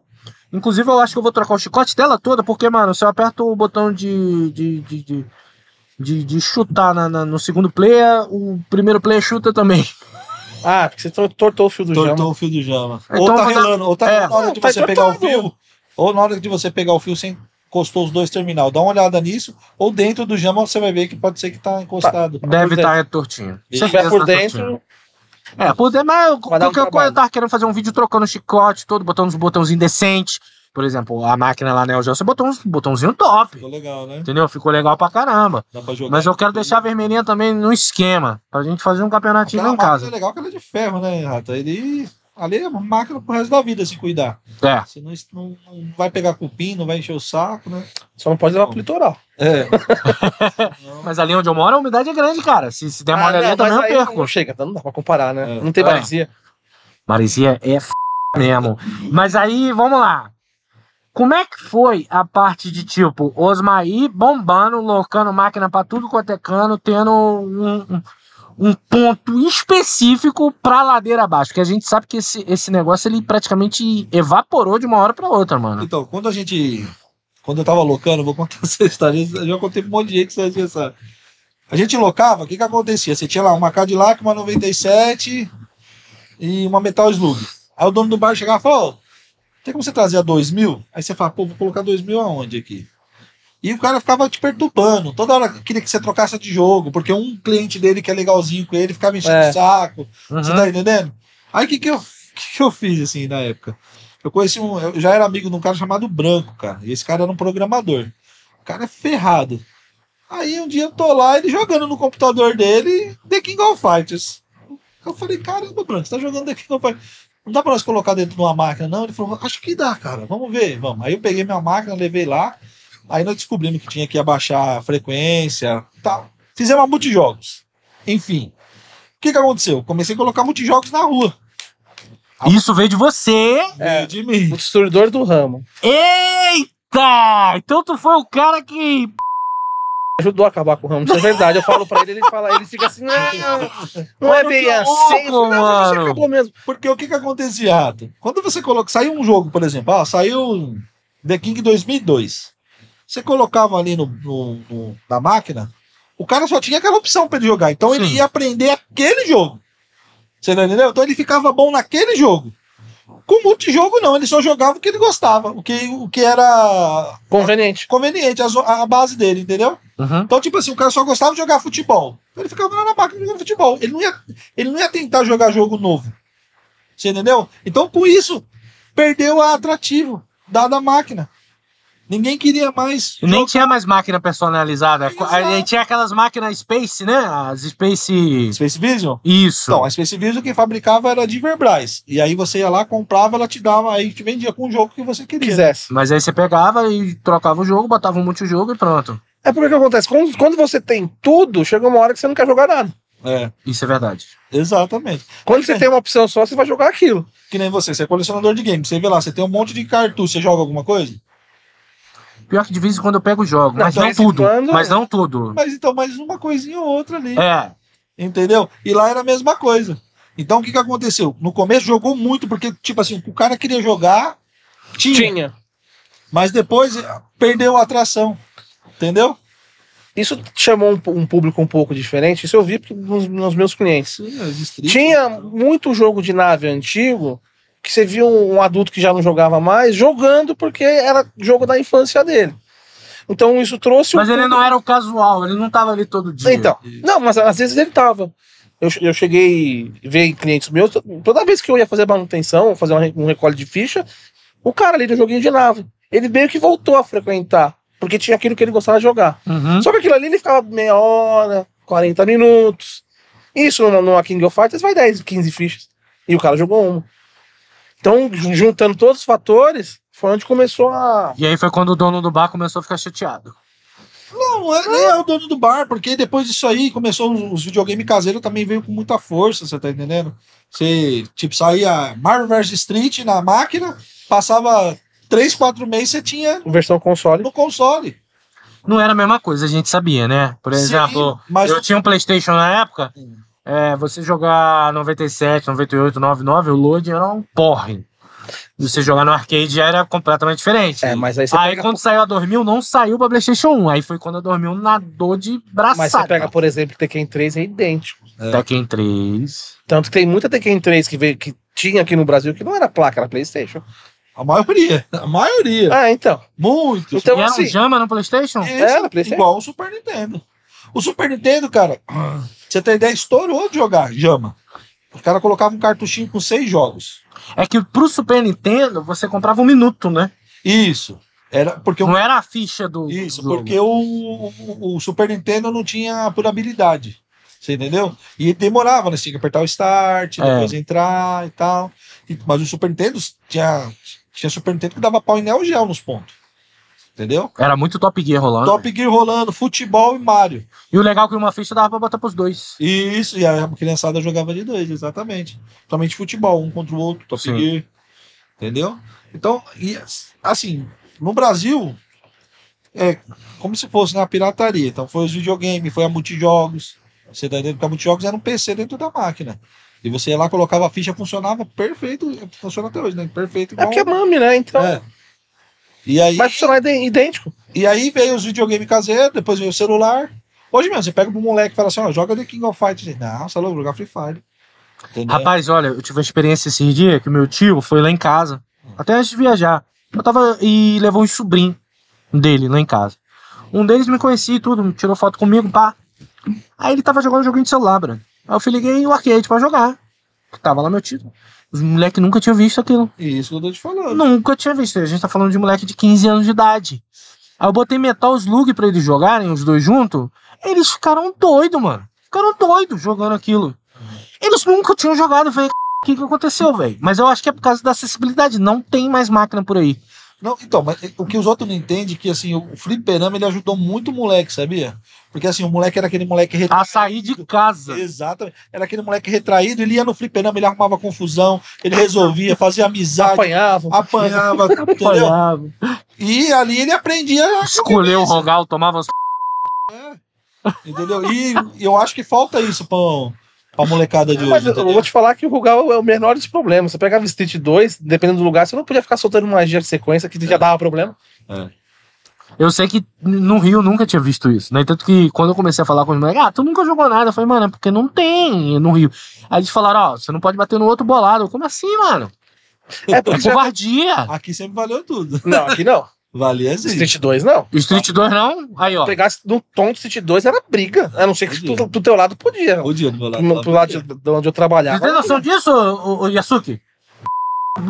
Inclusive, eu acho que eu vou trocar o chicote dela toda, porque, mano, se eu aperto o botão de. de, de, de, de, de chutar na, na, no segundo player, o primeiro player chuta também. Ah, é porque você tortou o fio do tortou jama. Tortou o fio do jama. Então, ou tá relando, ou tá é, na hora de você pegar o fio. Ou na hora de você pegar o fio, você encostou os dois terminal. Dá uma olhada nisso, ou dentro do jama você vai ver que pode ser que tá encostado. Deve estar tá, é tortinho. Se tiver por tá dentro, tortinho. É, poder, mas eu, um eu, eu tava querendo fazer um vídeo trocando o chicote todo, botando uns botãozinhos decentes. Por exemplo, a máquina lá na né, Geo, você botou uns botãozinho top. Ficou legal, né? Entendeu? Ficou legal pra caramba. Dá pra jogar Mas eu quero deixar a vermelhinha também no esquema, pra gente fazer um campeonatinho em casa. É legal que ela é de ferro, né, Rata? Ele ali é uma máquina pro resto da vida se cuidar. É. Você não, não vai pegar cupim, não vai encher o saco, né? Só não pode levar pro litoral. É. mas ali onde eu moro a umidade é grande, cara. Se, se der uma ah, galera, né, também eu perco. Não chega, tá? não dá pra comparar, né? É. Não tem é. maresia. Maresia é f... mesmo. Mas aí, vamos lá. Como é que foi a parte de tipo Osmaí bombando, locando máquina pra tudo quanto é cano, tendo um, um, um ponto específico para ladeira abaixo, porque a gente sabe que esse, esse negócio ele praticamente evaporou de uma hora para outra, mano. Então, quando a gente quando eu tava locando, vou contar essa história, eu já contei um monte de gente que essa. A gente locava, o que que acontecia? Você tinha lá uma Cadillac, uma 97 e uma Metal Slug. Aí o dono do bar chegava e falou: "Tem como você trazer a 2000?" Aí você fala: "Pô, vou colocar 2000 aonde aqui?" E o cara ficava te perturbando. Toda hora queria que você trocasse de jogo, porque um cliente dele que é legalzinho com ele ficava enchendo é. o saco. Uhum. Você tá uhum. entendendo? Aí o que, que, eu, que, que eu fiz, assim, na época? Eu conheci um. Eu já era amigo de um cara chamado Branco, cara. E esse cara era um programador. O cara é ferrado. Aí um dia eu tô lá, ele jogando no computador dele The King of Fighters. Eu falei, caramba, Branco, você tá jogando The King of Fighters. Não dá pra nós colocar dentro de uma máquina, não? Ele falou, acho que dá, cara. Vamos ver, vamos. Aí eu peguei minha máquina, levei lá. Aí nós descobrimos que tinha que abaixar a frequência tal. Tá. Fizemos multijogos. Enfim. O que, que aconteceu? Comecei a colocar multijogos na rua. A... Isso veio de você. É, de mim. O destruidor do ramo. Eita! Então tu foi o cara que ajudou a acabar com o isso é verdade. Eu falo pra ele, ele fala, ele fica assim, não, não é bem assim, louco, não, você acabou mesmo. Porque o que que acontecia, Quando você coloca, saiu um jogo, por exemplo, ah, saiu The King 2002. Você colocava ali no, no, no, na máquina, o cara só tinha aquela opção para ele jogar. Então Sim. ele ia aprender aquele jogo. Você não tá entendeu? Então ele ficava bom naquele jogo. Com multijogo, não, ele só jogava o que ele gostava, o que, o que era. Conveniente. Conveniente, a, a base dele, entendeu? Uhum. Então, tipo assim, o cara só gostava de jogar futebol. Então ele ficava lá na máquina jogando futebol. Ele não, ia, ele não ia tentar jogar jogo novo. Você entendeu? Então, por isso, perdeu o atrativo da, da máquina. Ninguém queria mais. Nem tinha mais máquina personalizada. Aí tinha aquelas máquinas Space, né? As Space. Space Vision? Isso. Então, a Space Vision que fabricava era de Verbrais. E aí você ia lá, comprava, ela te dava, aí te vendia com o jogo que você queria. Quisesse. Mas aí você pegava e trocava o jogo, botava um multijogo e pronto. É porque o que acontece? Quando, quando você tem tudo, chega uma hora que você não quer jogar nada. É. Isso é verdade. Exatamente. Quando você tem uma opção só, você vai jogar aquilo. Que nem você, você é colecionador de games. Você vê lá, você tem um monte de cartucho, você joga alguma coisa? Pior que de vez em quando eu pego o jogo, mas não tudo. Quando, mas é. não tudo. Mas então mais uma coisinha ou outra ali. É. Entendeu? E lá era a mesma coisa. Então o que, que aconteceu? No começo jogou muito, porque, tipo assim, o cara queria jogar, tinha. tinha. Mas depois eh, perdeu a atração. Entendeu? Isso chamou um, um, público um pouco diferente. Isso eu vi nos, nos meus clientes. Sim, é tinha né? muito jogo de nave antigo que você via um adulto que já não jogava mais jogando porque era jogo da infância dele. Então isso trouxe. Mas um... ele não era o casual, ele não tava ali todo dia. Então, não, mas às vezes ele tava. Eu, eu cheguei veio ver clientes meus, toda vez que eu ia fazer manutenção, fazer um recolhe de ficha, o cara ali do joguinho de nave, ele meio que voltou a frequentar, porque tinha aquilo que ele gostava de jogar. Uhum. Só que aquilo ali ele ficava meia hora, 40 minutos. Isso numa, numa King of Fighters vai 10, 15 fichas. E o cara jogou uma. Então, juntando todos os fatores, foi onde começou a. E aí foi quando o dono do bar começou a ficar chateado. Não, ele é, é, é o dono do bar, porque depois disso aí começou os videogames caseiros também veio com muita força, você tá entendendo? Você, tipo, saía Marvel vs Street na máquina, passava 3, 4 meses, você tinha. Versão console. No console. Não era a mesma coisa, a gente sabia, né? Por exemplo, Sim, mas... eu tinha um PlayStation na época. Sim. É, você jogar 97, 98, 99, o load era um porre. Você jogar no arcade era completamente diferente. É, mas aí você aí pega... quando saiu a 2000, não saiu pra PlayStation 1. Aí foi quando a 2000 nadou de braçada. Mas você pega, por exemplo, Tekken 3 é idêntico. É. Tekken 3. Tanto que tem muita Tekken 3 que, veio, que tinha aqui no Brasil que não era placa, era PlayStation. A maioria. A maioria. Ah, então. Muito. Então, e era assim, um Jama no PlayStation? Isso, era, PlayStation. Igual o Super Nintendo. O Super Nintendo, cara. Você tem ideia, estourou de jogar Jama. O cara colocava um cartuchinho com seis jogos. É que pro Super Nintendo você comprava um minuto, né? Isso. Era porque não o... era a ficha do. Isso, do porque o, o, Super Nintendo não tinha por habilidade. Você entendeu? E demorava, né? Você tinha que apertar o start, é. depois entrar e tal. mas o Super Nintendo tinha, tinha Super Nintendo que dava pau em Neo Geo nos pontos. Entendeu? Era muito Top Gear rolando. Top Gear rolando, futebol e Mario. E o legal é que uma ficha dava pra botar pros dois. Isso, e a criançada jogava de dois, exatamente. Principalmente futebol, um contra o outro, Top Sim. Gear. Entendeu? Então, e, assim, no Brasil, é como se fosse na pirataria. Então foi os videogames, foi a multijogos. Você tá entendendo? Porque a multijogos era um PC dentro da máquina. E você lá, colocava a ficha, funcionava perfeito. Funciona até hoje, né? Perfeito. É igual... É porque é mami, né? Então... É. E aí, Mas funcionar é idêntico. E aí veio os videogames caseiros, depois veio o celular. Hoje mesmo, você pega pro moleque e fala assim: ó, joga The King of Fight. Não, você é louco, jogar Free Fire. Entendeu? Rapaz, olha, eu tive uma experiência esses dias que o meu tio foi lá em casa, até antes de viajar. Eu tava e levou um sobrinho dele lá em casa. Um deles me conhecia e tudo, tirou foto comigo, pá. Aí ele tava jogando um joguinho de celular, bro. Aí eu fui liguei o arcade pra jogar. Tava lá meu tio. Os moleques nunca tinham visto aquilo. É isso que eu tô te falando. Nunca tinha visto. A gente tá falando de moleque de 15 anos de idade. Aí eu botei Metal Slug pra eles jogarem, os dois juntos. Eles ficaram doidos, mano. Ficaram doidos jogando aquilo. Eles nunca tinham jogado. Eu falei, o que, que aconteceu, velho? Mas eu acho que é por causa da acessibilidade. Não tem mais máquina por aí. Não, então, mas eh, o que os outros não entendem é que assim, o fliperama ele ajudou muito o moleque, sabia? Porque assim, o moleque era aquele moleque retraído. A sair de casa. Exatamente. Era aquele moleque retraído, ele ia no fliperama, ele arrumava confusão, ele resolvia, fazia amizade. Apanhava. Apanhava. apanhava. E ali ele aprendia. Escolheu o rogal, tomava as... É, entendeu? E eu acho que falta isso, pão pra molecada de hoje. Mas eu, eu vou te falar que o Rugal é o menor dos problemas. Você pegava Street 2, dependendo do lugar, você não podia ficar soltando magia de sequência que é. já dava problema. É. Eu sei que no Rio nunca tinha visto isso, né? Tanto que quando eu comecei a falar com os moleques, ah, tu nunca jogou nada. Eu falei, mano, é porque não tem no Rio. Aí eles falaram, ó, oh, você não pode bater no outro bolado. Eu, Como assim, mano? É porque covardia. Aqui sempre valeu tudo. Não, aqui não. Valia assim. Street 2 não. Street 2 tá. não? Aí, ó. Pegasse no tom do Street 2 era briga. A não ser que tu, do teu lado podia. Podia, do meu lado. No, pro lado de, de onde eu trabalhava. Você tem noção disso, o, o Yasuki?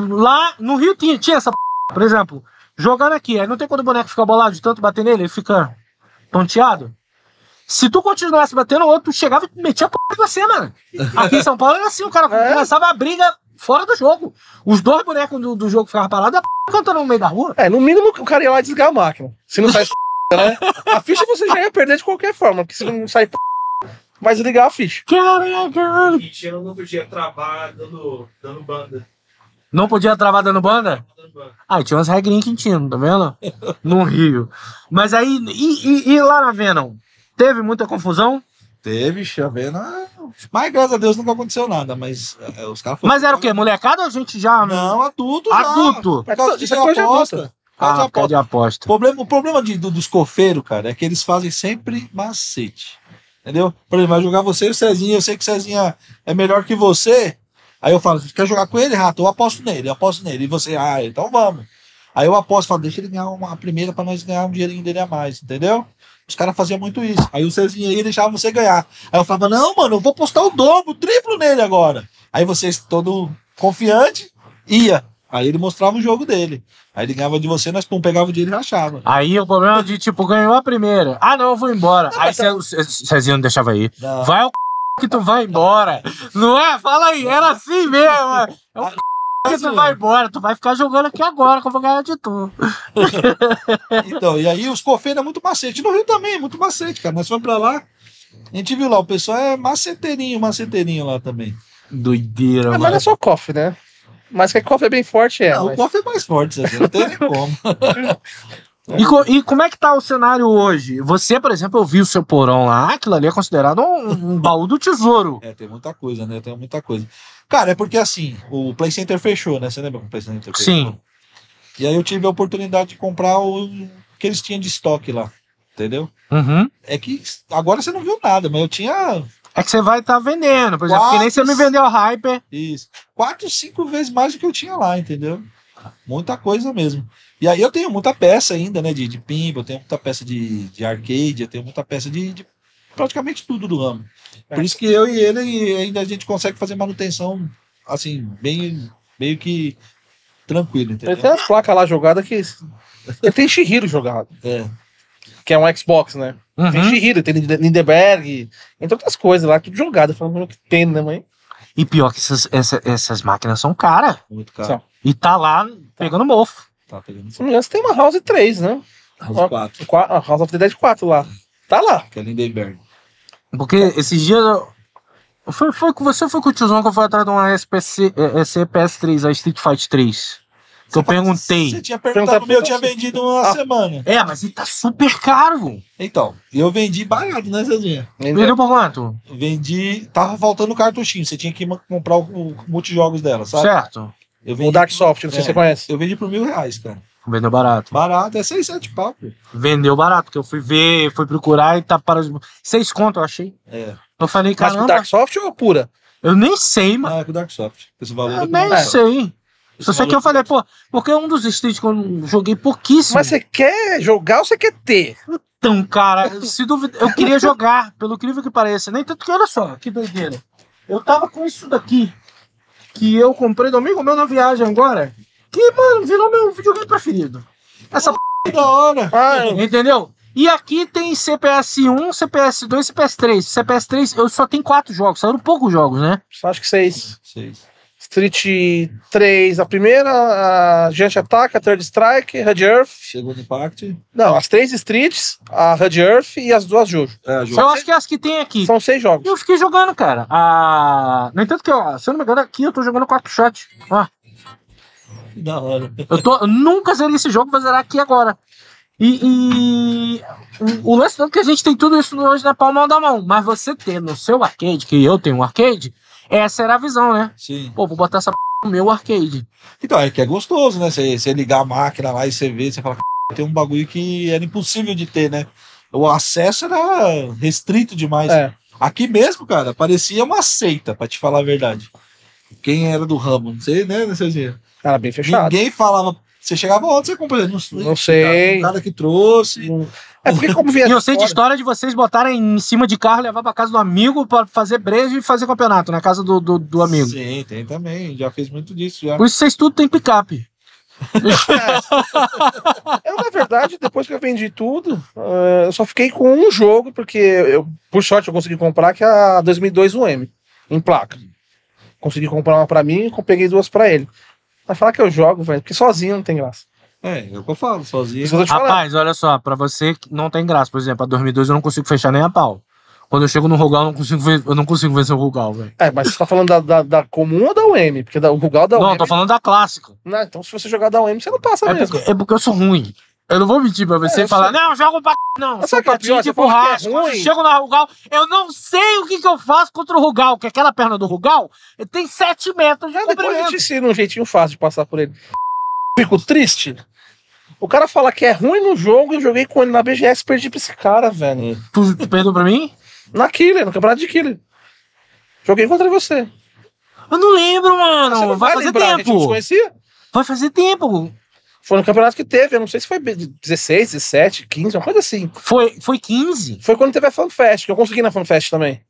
Lá no Rio tinha, tinha essa p... por exemplo. Jogando aqui, aí não tem quando o boneco fica bolado de tanto bater nele, ele fica tonteado. Se tu continuasse batendo o outro, chegava e metia a p você, mano. Aqui em São Paulo era assim, o cara é. começava a briga fora do jogo. Os dois bonecos do, do jogo ficavam parados, a p... cantando no meio da rua. É, no mínimo o cara ia lá desligar a máquina. Se não saísse, p... né? A ficha você já ia perder de qualquer forma, porque se não sai p... Mas ligar a ficha. Caraca! É, tinha não podia travar dando, dando banda. Não podia travar dando banda? Ah, tinha umas regrinhas que tinha, tá vendo? no Rio. Mas aí, e, e, e lá na Venom? Teve muita confusão? Teve, chavena, Mas graças a Deus nunca aconteceu nada, mas é, os caras Mas era o quê? Molecada ou a gente já. Não, adulto. Adulto. Já. Adulto. Isso é coisa aposta. Ah, de aposta. Problema, o problema de, do, dos cofeiros, cara, é que eles fazem sempre macete. Entendeu? Por exemplo, vai jogar você e o Cezinha. Eu sei que o Cezinha é melhor que você. Aí eu falo, quer jogar com ele, rato? Eu aposto nele, eu aposto nele. E você, ah, então vamos. Aí eu aposto, falo, deixa ele ganhar uma primeira para nós ganhar um dinheirinho dele a mais, entendeu? Os caras faziam muito isso. Aí o Cezinha ia e deixava você ganhar. Aí eu falava, não, mano, eu vou postar o dobro, o triplo nele agora. Aí vocês, todo confiante, ia. Aí ele mostrava o jogo dele. Aí ele ganhava de você, nós pum, pegava o dinheiro e rachava. Aí o problema de, tipo, ganhou a primeira. Ah, não, eu vou embora. Não, aí tá... o Cezinho não deixava ir. Não. Vai ao c... que tu vai embora. Não é? Fala aí, era assim mesmo. É o c que tu vai embora, tu vai ficar jogando aqui agora que eu vou ganhar de tu. então, e aí os cofeiros é muito macete. No Rio também é muito macete, cara. Nós fomos pra lá, a gente viu lá, o pessoal é maceteirinho, maceteirinho lá também. Doideira, é, mano. Mas é só cofre, né? Mas que cofre é bem forte, é. Não, mas... o cofre é mais forte, não tem nem como. E, co e, como é que tá o cenário hoje? Você, por exemplo, eu vi o seu porão lá, aquilo ali é considerado um, um baú do tesouro. É, tem muita coisa, né? Tem muita coisa. Cara, é porque assim, o Play Center fechou, né? Você lembra que o Play Center fechou? Sim. E aí eu tive a oportunidade de comprar o que eles tinham de estoque lá, entendeu? Uhum. É que agora você não viu nada, mas eu tinha é que você vai estar tá vendendo, por exemplo, que nem você me vendeu a Hyper. Isso. Quatro, cinco vezes mais do que eu tinha lá, entendeu? Muita coisa mesmo. E aí eu tenho muita peça ainda, né? De, de pinball, eu tenho muita peça de, de arcade, eu tenho muita peça de, de praticamente tudo do ramo. É. Por isso que eu e ele ainda a gente consegue fazer manutenção assim, bem, meio que tranquilo. Entendeu? Ele tem as placas lá jogada que. Ele tem Shihiro jogado. É. Que é um Xbox, né? Uhum. Tem Shihiro, tem Lindenberg, entre outras coisas lá, tudo jogado. Falando que tem, né, mãe? E pior que essas, essas, essas máquinas são caras. Muito caras. E tá lá tá. pegando mofo. Tá pegando mofo. tem uma House 3, né? House 4. A House of the Dead 4 lá. Tá lá. Que é Lindenberg. Porque esses dias. Foi, foi você foi com o tiozão que eu fui atrás de uma SPC, SPS 3 a Street Fight 3. Que eu perguntei. Você tinha perguntado meu, eu tinha vendido uma ah, semana. É, mas ele tá super caro. Então, eu vendi barato, né, Zezinha? Vendeu por quanto? Vendi. Tava faltando cartuchinho. Você tinha que comprar o, o multijogos dela, sabe? Certo. Eu vendi, o Dark Soft, não sei se você é, conhece. Eu vendi por mil reais, cara. Vendeu barato. Barato, é 6, 7 pau, pô. Vendeu barato, porque eu fui ver, fui procurar e tá para. Seis conto, eu achei. É. Eu falei, cara. Mas com Darksoft ou pura? Eu nem sei, mano. Ah, é com Darksoft. Esse valor. Eu nem sei. Esse Só que eu falei, pô, porque é um dos streets que eu joguei pouquíssimo. Mas você quer jogar ou você quer ter? Então, cara, se duvida, eu queria jogar, pelo incrível que pareça. Nem tanto que, olha só, que doideira. Eu tava com isso daqui, que eu comprei do amigo meu na viagem agora que, mano, virou meu videogame preferido. Essa p... É da hora. Ai. Entendeu? E aqui tem CPS1, CPS2 e CPS3. CPS3 eu só tenho 4 jogos, saíram poucos jogos, né? Acho que 6. Seis. Street 3, a primeira, a Giant Attack, a Third Strike, Red Earth. Segundo Impact. Não, as três Streets, a Red Earth e as duas Jojo. É, Eu acho que é as que tem aqui. São seis jogos. E eu fiquei jogando, cara. A... Ah, no entanto que, ó, se eu não me engano, aqui eu tô jogando 4 shot. Ó. Da hora. Eu, tô, nunca zerei esse jogo, vou zerar aqui agora. E, e o, o, lance é que a gente tem tudo isso hoje na palma da mão, mas você ter no seu arcade, que eu tenho um arcade, essa era a visão, né? Sim. Pô, vou botar essa p no meu arcade. Então, é que é gostoso, né? Você ligar a máquina lá e você vê, você fala, tem um bagulho que era impossível de ter, né? O acesso era restrito demais. É. Aqui mesmo, cara, parecia uma seita, para te falar a verdade. Quem era do ramo? Não sei, né, nesse dia. Era bem fechado. Ninguém falava. Você chegava onde você comprou? Não, não sei. Nada que trouxe. Não. É porque como vier. E eu sei de história de vocês botarem em cima de carro, levar pra casa do amigo pra fazer brejo e fazer campeonato na casa do, do, do amigo. Sim, tem também. Já fez muito disso já. Por isso vocês tudo tem picape. é. eu, é na verdade, depois que eu vendi tudo, eh, eu só fiquei com um jogo, porque eu, por sorte, eu consegui comprar, que é a 2002 UM, em placa consegui comprar uma para mim e peguei duas para ele. Mas falar que eu jogo, velho, porque sozinho não tem graça. É, é o que eu falo, sozinho. Eu Rapaz, olha só, para você não tem graça. Por exemplo, a 2002 eu não consigo fechar nem a pau. Quando eu chego no Rugal, eu não consigo ver, eu não consigo vencer o Rugal, velho. É, mas você tá falando da, da, da, comum ou da UM? Porque da, o Rugal da UM. Não, tô falando da clássica. Não, então se você jogar da UM, você não passa é mesmo. Porque, é porque eu sou ruim. Eu não vou mentir pra você é, e falar, sei. não, jogo pra c... não. Sou patinho tipo rasco. É chego na Rugal, eu não sei o que, que eu faço contra o Rugal, que aquela perna do Rugal tem 7 metros de comprimento. Depois eu te ensino um jeitinho fácil de passar por ele. Fico triste. O cara fala que é ruim no jogo e eu joguei com ele na BGS perdi pra esse cara, velho. Hum. Tu, perdeu pra mim? Na Killer, no campeonato de Killer. Joguei contra você. Eu não lembro, mano. Não vai, vai fazer lembrar, tempo. A gente conhecia? Vai fazer tempo. Foi no campeonato que teve, eu não sei se foi 16, 17, 15, uma coisa assim. Foi, foi 15? Foi quando teve a FanFest, que eu consegui na FanFest também.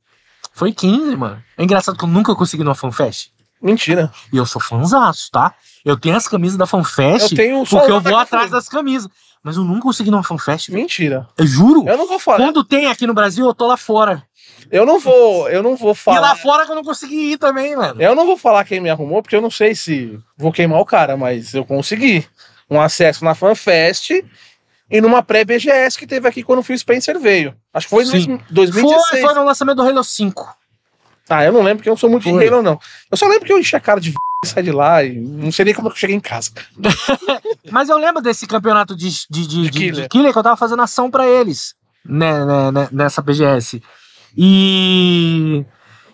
Foi 15, mano. É engraçado que eu nunca consegui numa FanFest. Mentira. E eu sou fãzaço, tá? Eu tenho as camisas da FanFest eu tenho porque eu vou atrás das camisas. Mas eu nunca consegui numa FanFest. Mentira. Eu juro. Eu não vou falar. Quando tem aqui no Brasil, eu tô lá fora. Eu não vou, eu não vou falar. E lá fora que eu não consegui ir também, mano. Eu não vou falar quem me arrumou, porque eu não sei se vou queimar o cara, mas eu consegui um acesso na FanFest e numa pré-BGS que teve aqui quando o Phil Spencer veio. Acho que foi em 2016. Foi, foi no lançamento do Halo 5. Ah, eu não lembro porque eu não sou muito foi. de Halo, não. Eu só lembro que eu enchi a cara de sair de lá e não sei nem como é eu cheguei em casa. Mas eu lembro desse campeonato de, de, de, de, killer. de killer que eu tava fazendo ação para eles né, né, né nessa BGS. E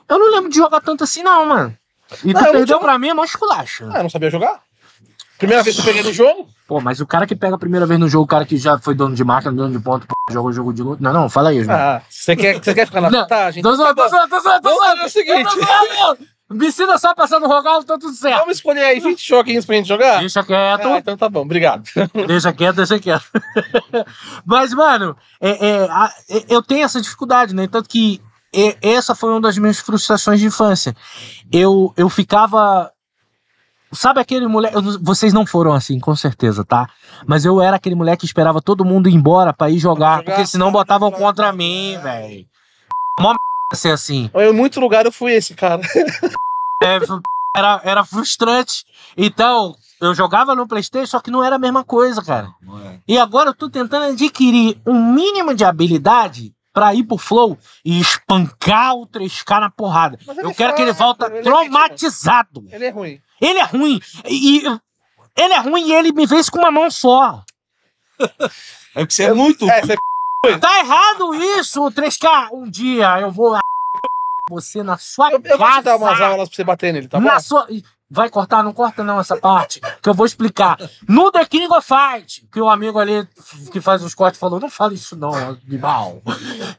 eu não lembro de jogar tanto assim, não, mano. E não, tu perdeu pra mim, é mó esculacha. Ah, eu não sabia jogar? Primeira vez que eu peguei no jogo? Pô, mas o cara que pega a primeira vez no jogo, o cara que já foi dono de marca, dono de ponto, pô, o jogo de luta. Não, não, fala aí, Osmar. Ah, você quer, você quer ficar na vantagem? Tô zoando, tô zoando, tô zoando, tô zoando. É o seguinte. Bicida só passando Rogaldo, tá tudo certo. Vamos escolher aí 20 choquinhos pra gente jogar? Deixa quieto. Ah, então tá bom, obrigado. Deixa quieto, deixa quieto. Mas, mano, é, é, a, é, eu tenho essa dificuldade, né? Tanto que é, essa foi uma das minhas frustrações de infância. Eu, eu ficava Sabe aquele moleque. Vocês não foram assim, com certeza, tá? Mas eu era aquele moleque que esperava todo mundo ir embora pra ir jogar, jogar porque senão botavam contra mim, velho. Mó merda ser assim. em muito lugar eu fui esse, cara. é, era, era frustrante. Então, eu jogava no PlayStation, só que não era a mesma coisa, cara. É. E agora eu tô tentando adquirir um mínimo de habilidade pra ir pro Flow e espancar o 3K na porrada. Eu quero faz, que ele volte ele é tipo- traumatizado. É ele é ruim. Ele é ruim. E ele é ruim e ele me vence com uma mão só. É porque você é muito. É, você é... Tá errado isso, 3K. Um dia eu vou lá. Você na sua eu, eu casa. Eu vou te dar umas aulas pra você bater nele, tá bom? Na sua. Vai cortar? Não corta não essa parte, que eu vou explicar. No The King of Fight, que o amigo ali que faz os cortes falou, não fala isso não, animal.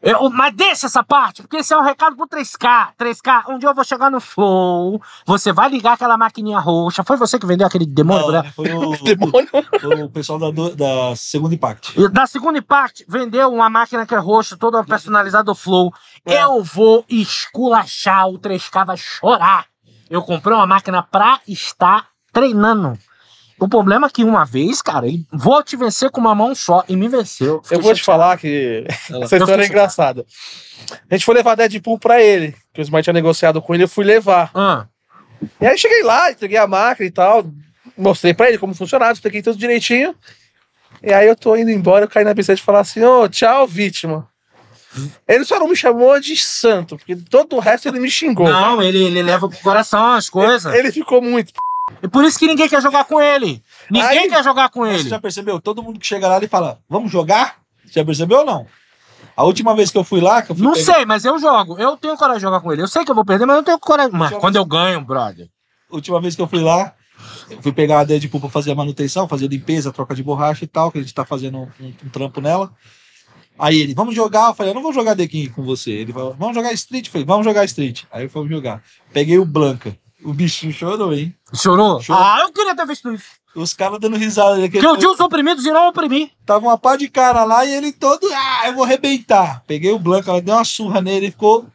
Eu, mas deixa essa parte, porque esse é um recado pro 3K. 3K, um dia eu vou chegar no Flow, você vai ligar aquela maquininha roxa. Foi você que vendeu aquele demônio? Né? né? foi, o, demônio? o pessoal da, da Segunda Impact. Da Segunda Impact, vendeu uma máquina que é roxa, toda personalizada do Flow. É. Eu vou esculachar, o 3K vai chorar. Eu comprei uma máquina pra estar treinando. O problema é que uma vez, cara, ele vou te vencer com uma mão só e me venceu. eu vou chateado. te falar que essa história é engraçada. A gente foi levar Deadpool pra ele, que o Smart tinha negociado com ele, eu fui levar. Ah. E aí cheguei lá, entreguei a máquina e tal, mostrei pra ele como funcionava, expliquei tudo direitinho. E aí eu tô indo embora, eu caí na bicicleta e falar assim, ô, oh, tchau, vítima. Ele só não me chamou de santo, porque todo o resto ele me xingou. Não, ele, ele leva pro coração as coisas. Ele, ele ficou muito. E é por isso que ninguém quer jogar com ele. Ninguém Aí, quer jogar com ele. Você já percebeu? Todo mundo que chega lá, ele fala, vamos jogar? Você já percebeu ou não? A última vez que eu fui lá. Eu fui não pegar... sei, mas eu jogo. Eu tenho coragem de jogar com ele. Eu sei que eu vou perder, mas eu tenho coragem. Mas quando vez... eu ganho, brother. Última vez que eu fui lá, eu fui pegar a Deadpool pra fazer a manutenção, fazer limpeza, troca de borracha e tal, que a gente tá fazendo um, um trampo nela. Aí ele, vamos jogar? Eu falei, eu não vou jogar The King com você. Ele falou, vamos jogar Street? Eu falei, vamos jogar Street. Aí fomos jogar. Peguei o Blanca. O bichinho chorou, hein? Chorou? chorou. Ah, eu queria ter visto isso. Os caras dando risada. Que eu tinha os oprimidos e não oprimi. Tava uma pá de cara lá e ele todo, ah, eu vou arrebentar. Peguei o Blanca, deu uma surra nele, ficou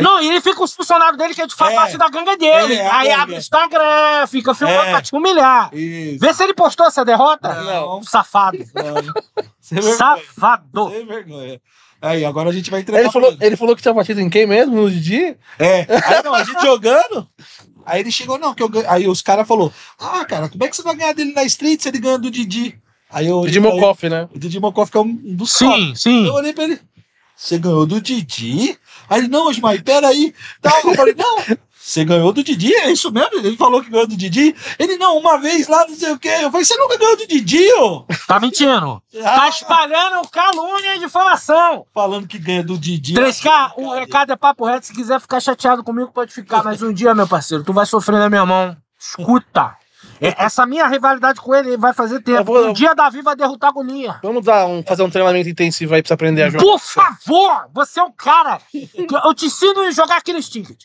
não, e ele fica os funcionários dele, que a é gente é, parte da gangue dele. É, aí abre o Instagram, fica filmando é, pra te humilhar. Isso. Vê se ele postou essa derrota. Não. Safado. Não. Safado. Sem vergonha. Aí, agora a gente vai entregar. Ele falou, ele falou que tinha batido em quem mesmo? No Didi? É. Aí não, a gente jogando. Aí ele chegou, não, que eu gan... Aí os caras falaram: Ah, cara, como é que você vai ganhar dele na street se ele ganha do Didi? Aí eu. Didi Mokoff, né? O Didi Mokoff que é um dos Sim, sim. Eu olhei pra ele. Você ganhou do Didi? Aí ele, não, Osmar, peraí. Tá, eu falei, não, você ganhou do Didi? É isso mesmo? Ele falou que ganhou do Didi? Ele, não, uma vez lá, não sei o quê. Eu falei, você nunca ganhou do Didi, ô? Tá mentindo. Ah, tá espalhando calúnia e difamação. Falando que ganha do Didi. 3K, é o recado é papo reto. Se quiser ficar chateado comigo, pode ficar. Mas um dia, meu parceiro, tu vai sofrer na minha mão. Escuta. É, essa minha rivalidade com ele vai fazer tempo. Vou, um dia Davi vai derrotar a Agonia Vamos dar um, fazer um treinamento intensivo aí pra você aprender a jogar. Por favor! Você é um cara! Eu te ensino a jogar aquele ticket.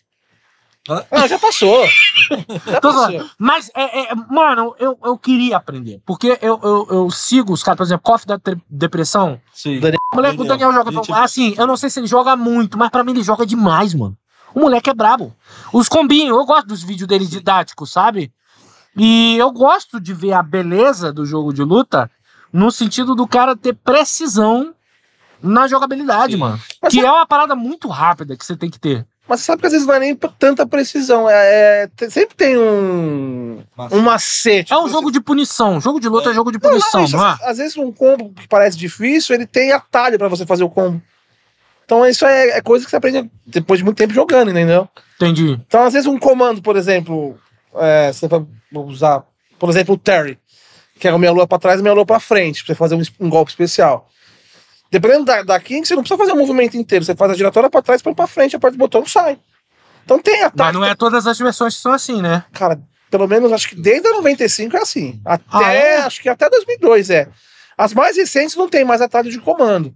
Ah, já passou. já passou. Mas, é, é, mano, eu, eu queria aprender. Porque eu, eu, eu sigo os caras, por exemplo, Coffee da Depressão. Sim. Daniel, o moleque, Daniel. o Daniel joga. Pra, assim, eu não sei se ele joga muito, mas pra mim ele joga demais, mano. O moleque é brabo. Os combinhos, eu gosto dos vídeos dele didáticos, sabe? E eu gosto de ver a beleza do jogo de luta no sentido do cara ter precisão na jogabilidade, Sim. mano. Mas que sabe... é uma parada muito rápida que você tem que ter. Mas sabe que às vezes não é nem tanta precisão. É, é sempre tem um. Nossa. Um macete. É um jogo de punição. Jogo de luta é, é jogo de punição, não, não, não é? Às vezes um combo que parece difícil, ele tem atalho para você fazer o combo. Então isso é, é, coisa que você aprende depois de muito tempo jogando, entendeu? Entendi. Então às vezes um comando, por exemplo, é, você vai usar, por exemplo, o Terry, que era meia lua para trás e meia lua para frente, para você fazer um, um golpe especial. Dependendo da, da King, você não precisa fazer o um movimento inteiro. Você faz a giratória para trás, põe para frente, aperta o botão sai. Então tem ataque. Mas não é todas as versões que são assim, né? Cara, pelo menos acho que desde a 95 é assim. Até, ah, é? acho que até 2002 é. As mais recentes não tem mais atalho de comando.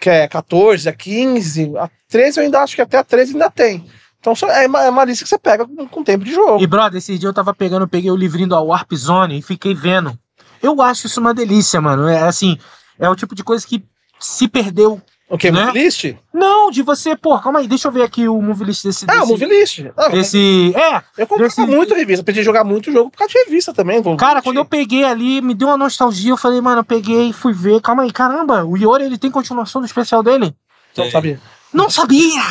Que é 14, é a 15, a 13 eu ainda acho que até a 13 ainda tem. Então é, é, uma lista que você pega com, o tempo de jogo. E, brother, esses dias eu tava pegando, peguei o livrinho da Warp Zone e fiquei vendo. Eu acho isso uma delícia, mano. É assim, é o tipo de coisa que se perdeu. O okay, que? Né? Movilist? Não, de você, pô, calma aí, deixa eu ver aqui o movilist desse. desse ah, o movilist. Ah, esse. É. Eu comprei desse... muito revista, pedi jogar muito jogo por causa de revista também. Cara, quando eu peguei ali, me deu uma nostalgia, eu falei, mano, eu peguei, fui ver, calma aí, caramba, o Yori ele tem continuação do especial dele? Não sabia. Não sabia!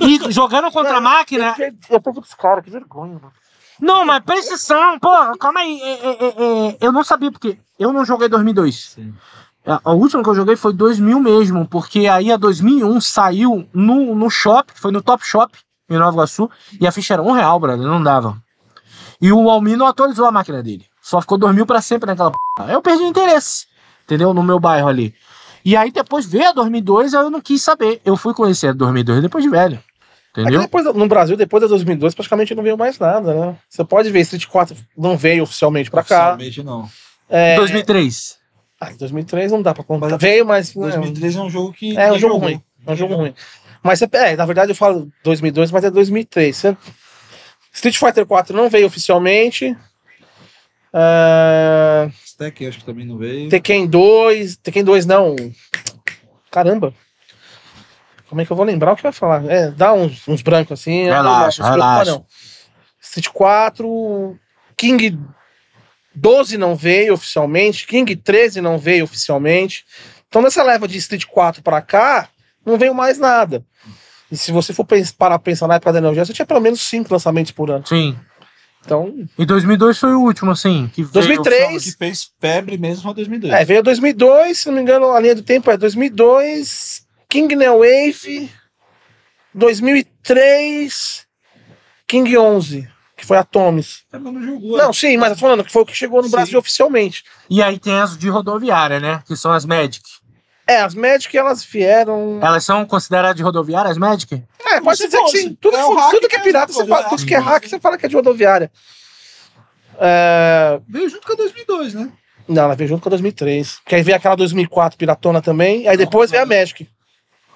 E jogando contra a máquina. Eu, perdi pros caras, que vergonha, mano. Não, mas precisão pô calma aí. É, é, é, é, eu não sabia, porque eu não joguei 2002. Sim. A, a última que eu joguei foi 2000 mesmo, porque aí a 2001 saiu no, no shop, foi no Top Shop, em Nova Iguaçu, e a ficha era um real, brother, não dava. E o Almi não atualizou a máquina dele. Só ficou 2000 pra sempre naquela p. Eu perdi o interesse, entendeu? No meu bairro ali. E aí depois veio a 2002, eu não quis saber. Eu fui conhecer a 2002 depois de velho. Entendeu? depois, no Brasil, depois da 2002, praticamente não veio mais nada, né? Você pode ver, Street 4 não veio oficialmente pra cá. Oficialmente não. É... 2003. Ah, 2003 não dá pra contar. Mas veio, mas... 2003 é, é um jogo que... É, é um jogo ruim. É um jogo ruim. Mas, é, na verdade eu falo 2002, mas é 2003. Você... Né? Street Fighter 4 não veio oficialmente. Uh... Stack, acho que também não veio. Tekken 2. Tekken 2, não. Caramba. Como é que eu vou lembrar o que vai falar? É, dá uns, uns brancos assim. Relaxa, não, não relaxa. Street 4. King 12 não veio oficialmente. King 13 não veio oficialmente. Então, nessa leva de Street 4 pra cá, não veio mais nada. E se você for parar a pensar na época da Neo Geo, você tinha pelo menos 5 lançamentos por ano. Sim. Então. E 2002 foi o último, assim. Que 2003. que fez febre mesmo foi 2002. É, veio 2002, se não me engano, a linha do tempo é 2002, King New Wave, 2003, King 11, que foi a Thomas. Tá não, jogou, né? não, sim, mas tô falando que foi o que chegou no sim. Brasil oficialmente. E aí tem as de rodoviária, né? Que são as Magic. É, as Magic elas vieram. Elas são consideradas de rodoviária, as Magic? É, pode dizer fosse. que sim. É tudo, é um tudo que é pirata, você fala, tudo que é hack, você fala que é de rodoviária. É... Veio junto com a 2002, né? Não, ela veio junto com a 2003. Que aí veio aquela 2004 piratona também, aí depois veio a Magic.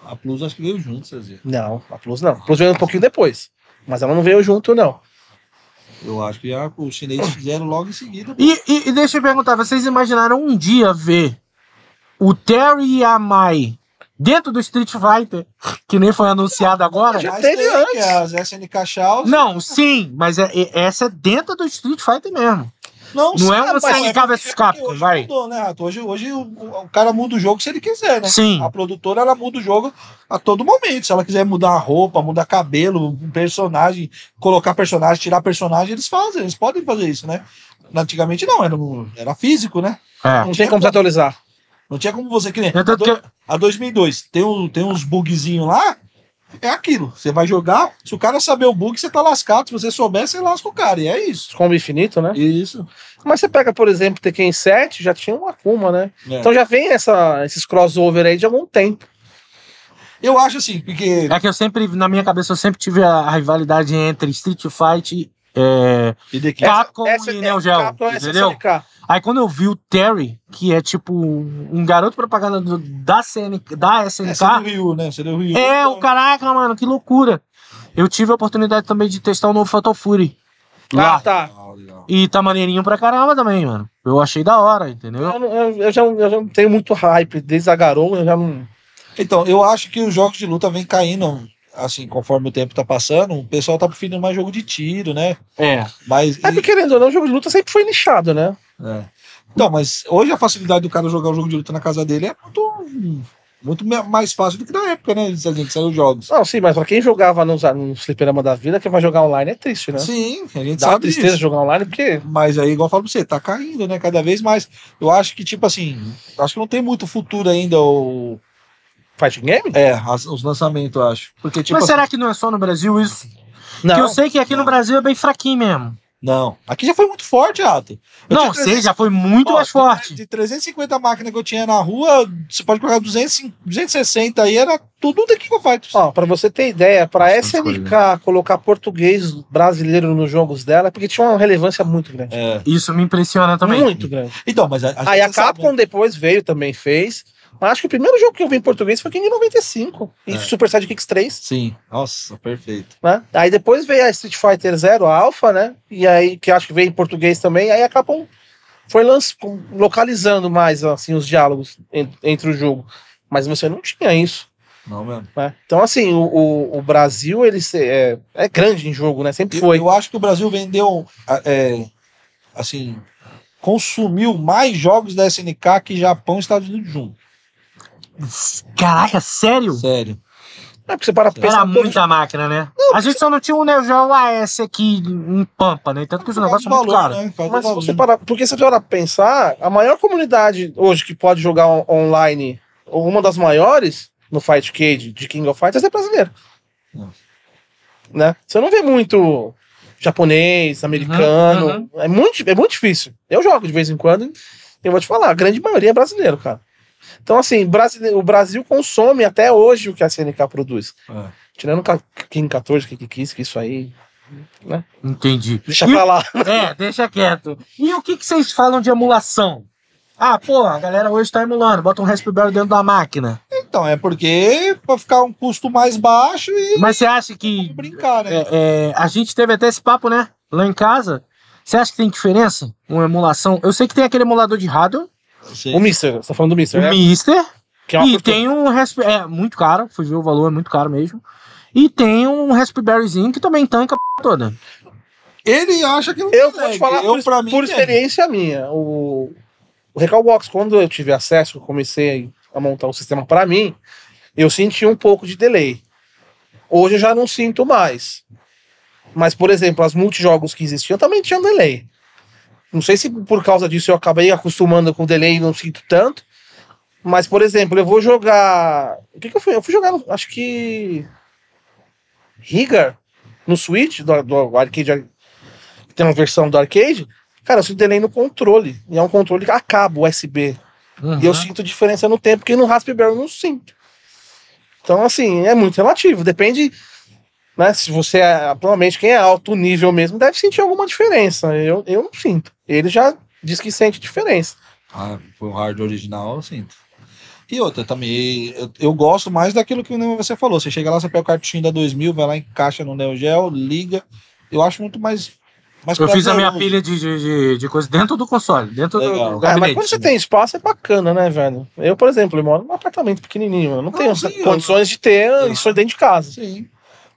A Plus acho que veio junto, Cezinha. Não, a Plus não. A Plus veio um pouquinho depois. Mas ela não veio junto, não. Eu acho que os chineses fizeram logo em seguida. E, e, e deixa eu perguntar, vocês imaginaram um dia ver o Terry e a Mai dentro do Street Fighter, que nem foi anunciado agora. Já teve antes. as SNK Shows. Não, sim, mas é, é, essa é dentro do Street Fighter mesmo. Não, não é sim, é uma SNK versus Capcom, hoje vai. Mudou, né, Rato? Hoje, hoje o, o, cara muda o jogo se ele quiser, né? Sim. A produtora, ela muda o jogo a todo momento. Se ela quiser mudar a roupa, mudar cabelo, um personagem, colocar personagem, tirar personagem, eles fazem, eles podem fazer isso, né? Antigamente não, era, era físico, né? É. Não tem como se atualizar. Não tinha como você querer. É a, do, a 2002 tem, um, tem uns bugzinhos lá, é aquilo. Você vai jogar, se o cara saber o bug, você tá lascado. Se você souber, você lasca o cara. E é isso. Combo infinito, né? Isso. Mas você pega, por exemplo, Tekken 7, já tinha um Akuma, né? É. Então já vem essa, esses crossover aí de algum tempo. Eu acho assim, porque. É que eu sempre, na minha cabeça, eu sempre tive a, a rivalidade entre Street Fight é, Capcom essa, essa, gel, é- Neo Geo, é entendeu? SNK. Aí quando eu vi o Terry, que é tipo um garoto propaganda do, da, SNK, da SNK... É, Rio, né? Seria Rio. É, o então- caraca, mano, que loucura. Eu tive a oportunidade também de testar o novo Fatal Fury. Ah, lá. tá. E tá maneirinho pra caramba também, mano. Eu achei da hora, entendeu? Eu, eu, eu, já, eu já não tenho muito hype. Desde a Garou, eu já não... Então, eu acho que os jogos de luta vem caindo assim, conforme o tempo tá passando, o pessoal tá preferindo mais jogo de tiro, né? É. Mas, é e... querendo ou não, o jogo de luta sempre foi nichado, né? É. Então, mas hoje a facilidade do cara jogar o jogo de luta na casa dele é muito, muito mais fácil do que na época, né? Se a gente saiu jogos. Não, sim, mas pra quem jogava nos, nos da vida, quem vai jogar online é triste, né? Sim, a gente Dá sabe. tristeza isso. jogar online, porque. Mas aí, igual eu falo pra você, tá caindo, né? Cada vez mais. Eu acho que, tipo assim, acho que não tem muito futuro ainda o Fighting Game? É, as, os lançamentos, eu acho. Porque, tipo, Mas assim será que não é só no Brasil isso? Não. Porque eu sei que aqui não. no Brasil é bem fraquinho mesmo. Não, aqui já foi muito forte, Ato. não, 300... sei, já foi muito mais forte. De 350 máquinas que eu tinha na rua, você pode colocar 200, 260 aí, era tudo daqui que eu faço. Ó, pra você ter ideia, pra SNK né? colocar português brasileiro nos jogos dela, é porque tinha uma relevância muito grande. É. Isso me impressiona também. Muito grande. Então, mas a, a aí a né? Capcom sabe. depois veio também, fez. Acho que o primeiro jogo que eu vi em português foi King 95. É. E Super Sidekicks 3. Sim, nossa, perfeito. Né? Aí depois veio a Street Fighter Zero, a Alpha, né? E aí, que acho que veio em português também, aí acabam foi localizando mais assim, os diálogos entre, entre o jogo. Mas você não tinha isso. Não mesmo. Né? Então, assim, o, o, o, Brasil ele é, é grande em jogo, né? Sempre foi. Eu, eu acho que o Brasil vendeu. É, assim, consumiu mais jogos da SNK que Japão e Estados Unidos juntos. Caraca, sério? Sério. É porque você para pra pensar. Era muita pô, máquina, né? Não, a gente só não tinha um Neo Geo AS aqui em Pampa, né? Tanto que os negócios são é muito caros. Né? para, porque você para pensar, a maior comunidade hoje que pode jogar on online, ou uma das maiores no Fight Cage de King of Fighters é brasileira. Não. É. Né? Você não vê muito japonês, americano. Uhum, uhum. É, muito, é muito difícil. Eu jogo de vez em quando. Eu vou te falar, a grande maioria é brasileiro, cara. Então, assim, o Brasil consome até hoje o que a CNK produz. É. Tirando King 14, King 15, que isso aí. Né? Entendi. Deixa e, pra lá. É, deixa quieto. E o que, que vocês falam de emulação? Ah, pô, a galera hoje tá emulando, bota um Raspberry dentro da máquina. Então, é porque pra ficar um custo mais baixo e. Mas você acha que. Brincar, né? É, é, a gente teve até esse papo, né? Lá em casa. Você acha que tem diferença? Uma emulação. Eu sei que tem aquele emulador de hardware Sim. O Mister, você tá falando do Mister, o né? Mister. Que é e tem um Rasp... É muito caro, fui ver o valor, é muito caro mesmo. E tem um Raspberryzinho que também tanca a toda. Ele acha que não Eu consegue. vou falar eu, por, por é. experiência é. minha. O, o Recalbox, quando eu tive acesso, eu comecei a montar o um sistema para mim, eu senti um pouco de delay. Hoje eu já não sinto mais. Mas, por exemplo, as multijogos que existiam também tinham delay. Não sei se por causa disso eu acabei acostumando com o delay e não sinto tanto. Mas, por exemplo, eu vou jogar. O que, que eu fui? Eu fui jogar, acho que. Rigar no Switch, do, do arcade. Tem uma versão do arcade. Cara, eu sinto delay no controle. E é um controle que acaba USB. Uhum. E eu sinto diferença no tempo, que no Raspberry eu não sinto. Então, assim, é muito relativo. Depende né? Se você é, provavelmente quem é alto nível mesmo deve sentir alguma diferença. Eu, eu não sinto. Ele já diz que sente diferença. Ah, um hard original eu sinto. E outra também, eu, eu gosto mais daquilo que você falou. Você chega lá, você pega o cartuchinho da 2000, vai lá, encaixa no Neo Geo, liga. Eu acho muito mais mas eu fiz a minha pilha de, de, de, coisa dentro do console, dentro Legal. do gabinete. É, mas quando você tem espaço é bacana, né, velho? Eu, por exemplo, eu moro num apartamento pequenininho, eu não, ah, tenho sim, condições eu... de ter isso dentro de casa. Sim.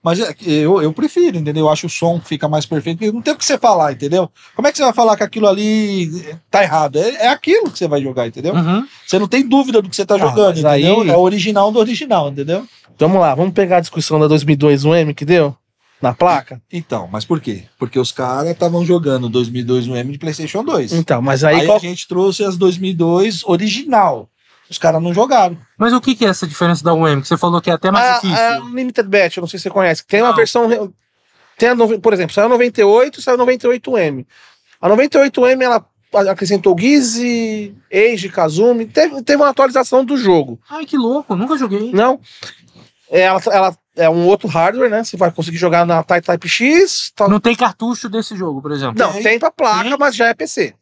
Mas é eu, eu prefiro, entendeu? Eu acho o som fica mais perfeito. Não tem o que você falar, entendeu? Como é que você vai falar que aquilo ali tá errado? É, é aquilo que você vai jogar, entendeu? Uhum. Você não tem dúvida do que você tá ah, jogando, entendeu? Aí... É o original do original, entendeu? Vamos lá, vamos pegar a discussão da 2002 1M que deu? Na placa? Então, mas por quê? Porque os caras estavam jogando 2002 1M de PlayStation 2. Então, mas aí. Aí qual... a gente trouxe as 2002 original. Os caras não jogaram. Mas o que, que é essa diferença da UM? Que você falou que é até mais ah, é, a, difícil. um Limited Bet, eu não sei se você conhece. Tem uma ah. versão. Tem a, por exemplo, saiu 98 saiu 98M. A 98M ela acrescentou Gizzy, Eiji, Kazumi. Teve, teve uma atualização do jogo. Ai, que louco, nunca joguei. Não. É, ela, ela é um outro hardware, né? Você vai conseguir jogar na Type Type X. Tá... Não tem cartucho desse jogo, por exemplo. Não, tem pra placa, tem? mas já é PC.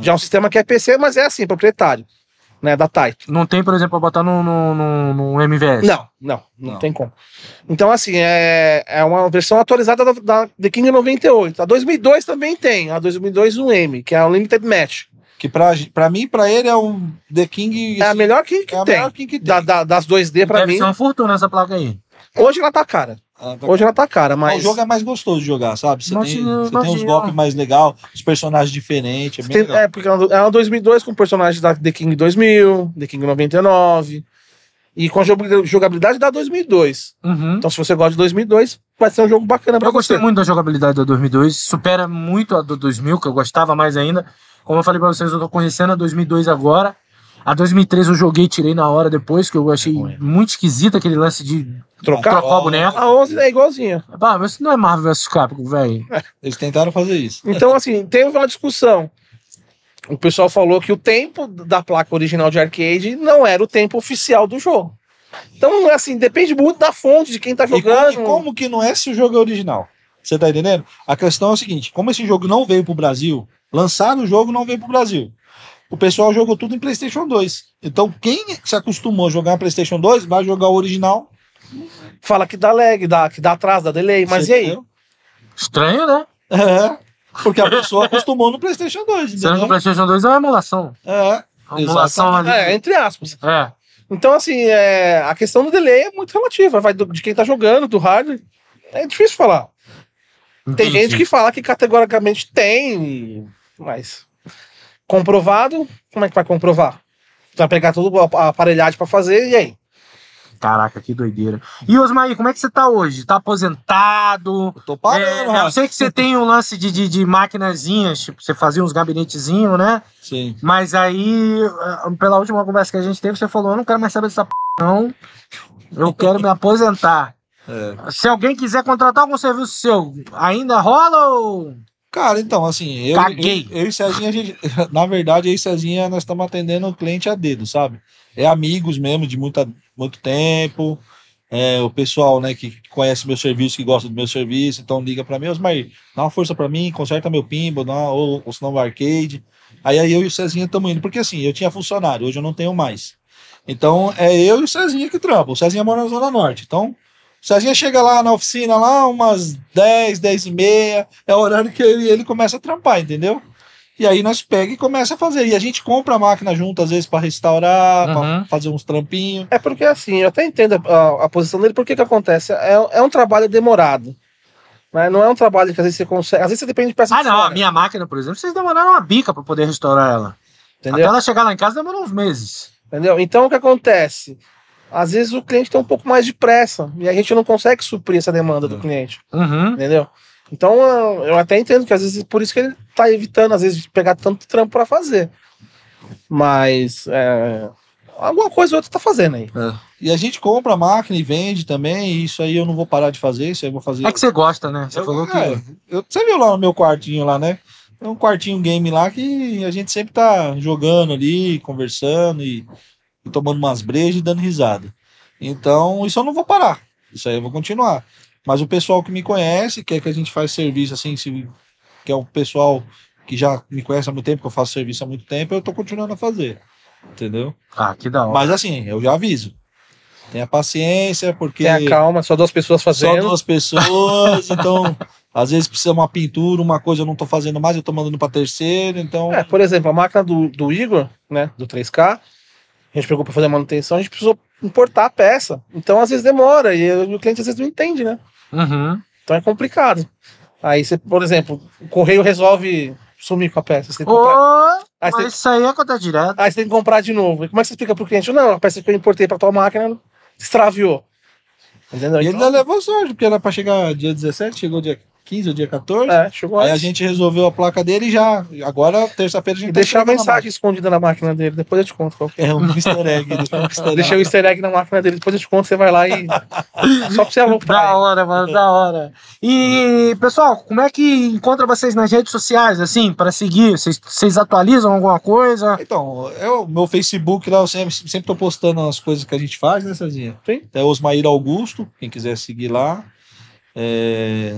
Já é um sistema que é PC, mas é assim, é proprietário né, da Taito. Não tem, por exemplo, para botar no, no, no, no, MVS? Não, não, não, não, tem como. Então, assim, é, é uma versão atualizada da, da The King 98. A 2002 também tem, a 2002 um M, que é o Limited Match. Que pra, pra mim, pra ele, é um The King. É a melhor King que, é que tem. Melhor King que tem. Da, da, das 2D, pra Deve mim. Deve ser uma fortuna essa placa aí. É. Hoje ela tá cara. Ela tá Hoje ela tá cara, mas. O jogo é mais gostoso de jogar, sabe? Você, tem, você tem uns golpes mais legal, os personagens diferentes. É, tem, é porque ela, ela é 2002 com personagens da The King 2000, The King 99. E com a jogabilidade da 2002. Uhum. Então, se você gosta de 2002, vai ser um jogo bacana pra eu você. Eu gostei muito da jogabilidade da 2002. Supera muito a do 2000, que eu gostava mais ainda. Como eu falei pra vocês, eu tô conhecendo a 2002 agora. A 2003 eu joguei, e tirei na hora depois, que eu achei é muito esquisito aquele lance de trocar, trocar o A 11 é igualzinha. Bah, mas não é Marvel vs Capcom, velho. Eles tentaram fazer isso. Então, assim, teve uma discussão. O pessoal falou que o tempo da placa original de arcade não era o tempo oficial do jogo. Então, é assim, depende muito da fonte, de quem tá jogando. E como, como que não é se o jogo é original? Você tá entendendo? A questão é o seguinte: como esse jogo não veio pro Brasil, lançar o jogo não veio pro Brasil o pessoal jogou tudo em PlayStation 2. Então, quem se acostumou a jogar PlayStation 2 vai jogar o original. Fala que dá lag, dá, que dá atraso, dá delay, mas e aí? Estranho, né? É, porque a pessoa acostumou no PlayStation 2. Será Sendo que o PlayStation 2 é uma emulação. É, uma emulação ali. É, entre aspas. É. Então, assim, é, a questão do delay é muito relativa. Vai do, de quem tá jogando, do hardware. É difícil falar. Entendi. Tem gente que fala que categoricamente tem, mas comprovado, como é que vai comprovar? Tu vai pegar tudo a aparelhagem para fazer, e aí? Caraca, que doideira. E Osmaí, como é que você tá hoje? Tá aposentado? Eu tô parando, é, Eu sei que você tem um lance de, de, de maquinazinhas, tipo, você fazia uns gabinetezinhos, né? Sim. Mas aí, ah, pela última conversa que a gente teve, você falou: eu não quero mais saber dessa p, não. Eu quero me aposentar. É. Se alguém quiser contratar algum serviço seu, ainda rola ou. Cara, então, assim, eu, Caguei. eu, eu e Cezinha, a gente, na verdade, eu e Cezinha, nós estamos atendendo o cliente a dedo, sabe? É amigos mesmo de muita, muito tempo. É, o pessoal, né, que conhece meu serviço, que gosta do meu serviço, então liga para mim, Osmar, dá uma força para mim, conserta meu pimbo, dá uma, ou, ou senão o arcade. Aí, aí eu e o Cezinha estamos indo, porque assim, eu tinha funcionário, hoje eu não tenho mais. Então é eu e o Cezinha que trampa. O Cezinha mora na Zona Norte, então Cezinha chega lá na oficina, lá umas 10, 10 e meia, é o horário que ele, ele começa a trampar, entendeu? E aí nós pega e começa a fazer. E a gente compra a máquina junto, às vezes, para restaurar, uhum. para fazer uns trampinhos. É porque assim, eu até entendo a, a posição dele, porque que acontece? É, é um trabalho demorado. Né? Não é um trabalho que às vezes você consegue. Às vezes você depende de peça Ah, não, fora. a minha máquina, por exemplo, vocês demoraram uma bica para poder restaurar ela. Entendeu? Até ela chegar lá em casa demorou uns meses. Entendeu? Então o que acontece? às vezes o cliente tem um pouco mais de pressa e a gente não consegue suprir essa demanda do uhum. cliente. Uhum. Entendeu? Então ah, eu até entendo que às vezes por isso que ele tá evitando, às vezes, pegar tanto trampo para fazer. Mas é, alguma coisa ou outra tá fazendo aí. É. E a gente compra a máquina e vende também, e isso aí eu não vou parar de fazer, isso aí eu vou fazer. É que você gosta, né? Você eu, falou que. É, eu, você viu lá no meu quartinho lá, né? Tem um quartinho game lá que a gente sempre tá jogando ali, conversando e e tomando umas brejas e dando risada. Então, isso eu não vou parar. Isso aí eu vou continuar. Mas o pessoal que me conhece, que é que a gente faz serviço assim, se, que é o pessoal que já me conhece há muito tempo, que eu faço serviço há muito tempo, eu tô continuando a fazer. Entendeu? Ah, que da hora. Mas assim, eu já aviso. Tenha paciência, porque. Tenha calma, só duas pessoas fazendo. Só duas pessoas, então. Às vezes precisa uma pintura, uma coisa eu não tô fazendo mais, eu tô mandando para terceiro, então. É, por exemplo, a máquina do, do Igor, né, do 3K, a gente pegou para fazer a manutenção, a gente precisou importar a peça. Então, às vezes demora e o cliente às vezes não entende, né? Uhum. Então é complicado. Aí você, por exemplo, o correio resolve sumir com a peça. Você que comprar... aí você... isso aí conta direto. Aí você tem que comprar de novo. E como é que você explica pro cliente? Não, a peça que eu importei pra tua máquina extraviou. Entendeu? E então... ainda levou sorte, porque era pra chegar dia 17, chegou dia 15, o dia 14. É, chegou Aí antes. a gente resolveu a placa dele e já. Agora, terça-feira, a gente tá Deixar a mensagem escondida na máquina dele, depois eu te conto qual é. É um easter egg. Deixei o easter egg na máquina dele, depois eu te conto, você vai lá e. Só pra você aloprar. Da hora, mano, da hora. E, pessoal, como é que encontra vocês nas redes sociais, assim, para seguir? Vocês, vocês atualizam alguma coisa? Então, eu, é meu Facebook lá, eu sempre, sempre tô postando as coisas que a gente faz, né, Sardinha? tem É Osmair Augusto, quem quiser seguir lá. É,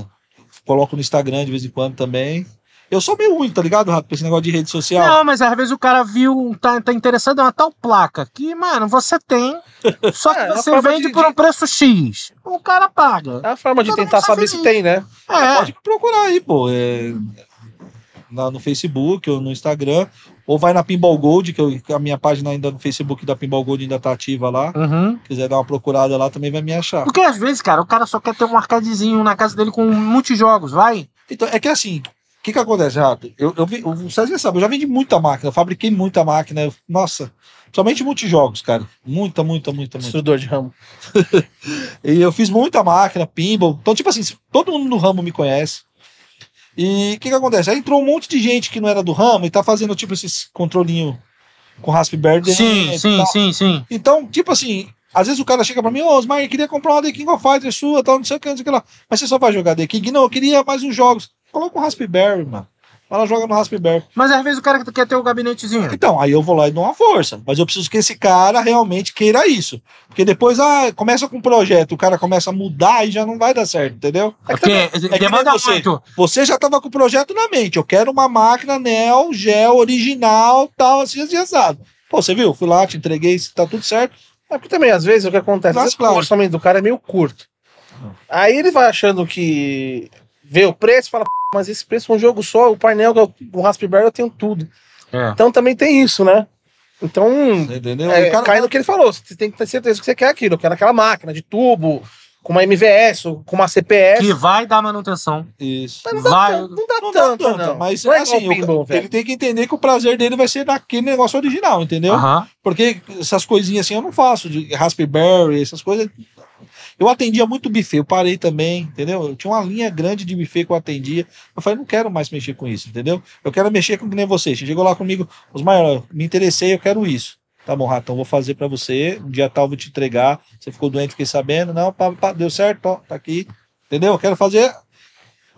Coloco no Instagram de vez em quando também. Eu sou meio ruim, tá ligado, Rato? Esse negócio de rede social. Não, mas às vezes o cara viu, tá, tá interessado em uma tal placa que, mano, você tem, só que é, é você vende de, por um preço X. O cara paga. É a forma de tentar saber se tem, né? É. Pode procurar aí, pô. É... no Facebook ou no Instagram. Ou vai na Pinball Gold, que, eu, a minha página ainda no Facebook da Pinball Gold ainda tá ativa lá. Uhum. Quiser dar uma procurada lá, também vai me achar. Porque às vezes, cara, o cara só quer ter um arcadezinho na casa dele com muitos jogos, vai. Então, é que assim, o que que acontece, Rato? Eu, eu, eu, o César sabe, eu já vendi muita máquina, eu fabriquei muita máquina. Eu, nossa, somente multijogos, cara. Muita, muita, muita, muita. de ramo. e eu fiz muita máquina, pinball. Então, tipo assim, todo mundo no ramo me conhece. E o que, que acontece? Aí entrou um monte de gente que não era do ramo e tá fazendo tipo esses controlinho com Raspberry. Né, sim, sim, sim, sim. Então, tipo assim, às vezes o cara chega pra mim, ô oh, Osmar, eu queria comprar uma The King of Fighters sua, tal, não sei o que, não sei o que lá. Mas você só vai jogar The King? Não, eu queria mais uns jogos. Coloca o um Raspberry, mano. Ela joga no Raspberry. Mas às vezes o cara quer ter o um gabinetezinho. Então, aí eu vou lá e dou uma força. Mas eu preciso que esse cara realmente queira isso. Porque depois ah, começa com um projeto, o cara começa a mudar e já não vai dar certo, entendeu? É, é que, é demanda que você, muito. Você já estava com o projeto na mente. Eu quero uma máquina Neo, gel, original, tal, assim, assim, assado. Pô, você viu? Fui lá, te entreguei, tá tudo certo. É porque também, às vezes, o que acontece? Mas, claro. O orçamento do cara é meio curto. Aí ele vai achando que vê o preço e fala, mas esse preço é um jogo só, o painel é o Raspberry eu tenho tudo. É. Então também tem isso, né? Então, é, cara... cai no que ele falou, você tem que ter certeza que você quer aquilo, eu quero aquela máquina de tubo, com uma MVS, com uma CPS. Que vai dar manutenção. Isso. Mas não dá, vai. Tanto, não dá não tanto, dá não. Mas não é assim, o, pinball, ele tem que entender que o prazer dele vai ser naquele negócio original, entendeu? Uh -huh. Porque essas coisinhas assim eu não faço, de Raspberry, essas coisas eu atendia muito buffet, eu parei também, entendeu? Eu tinha uma linha grande de buffet que eu atendia. Eu falei, não quero mais mexer com isso, entendeu? Eu quero mexer com que nem vocês. Você chegou lá comigo, os maiores, me interessei, eu quero isso. Tá bom, Ratão, vou fazer para você. Um dia tal vou te entregar. Você ficou doente, fiquei sabendo. Não, pá, pá, deu certo, ó, tá aqui. Entendeu? Eu quero fazer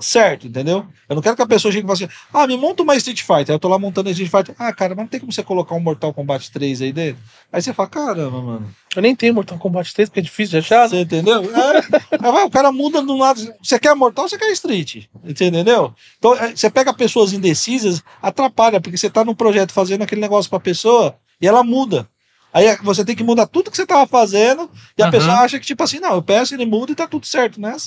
certo, entendeu? Eu não quero que a pessoa chegue e fale assim, ah, me monta uma Street Fighter. Aí eu tô lá montando a Street Fighter. Ah, cara, mas não tem como você colocar um Mortal Kombat 3 aí dentro? Aí você fala, caramba, mano. Eu nem tenho Mortal Kombat 3 porque é difícil de achar. Né? Você entendeu? É, é, vai, o cara muda de um lado. Você quer Mortal, você quer Street. Entendeu? Então, é, você pega pessoas indecisas, atrapalha, porque você tá num projeto fazendo aquele negócio pra pessoa e ela muda. Aí é você tem que mudar tudo que você estava fazendo e a pessoa acha que, tipo assim, não, eu peço, ele muda e tá tudo certo, né?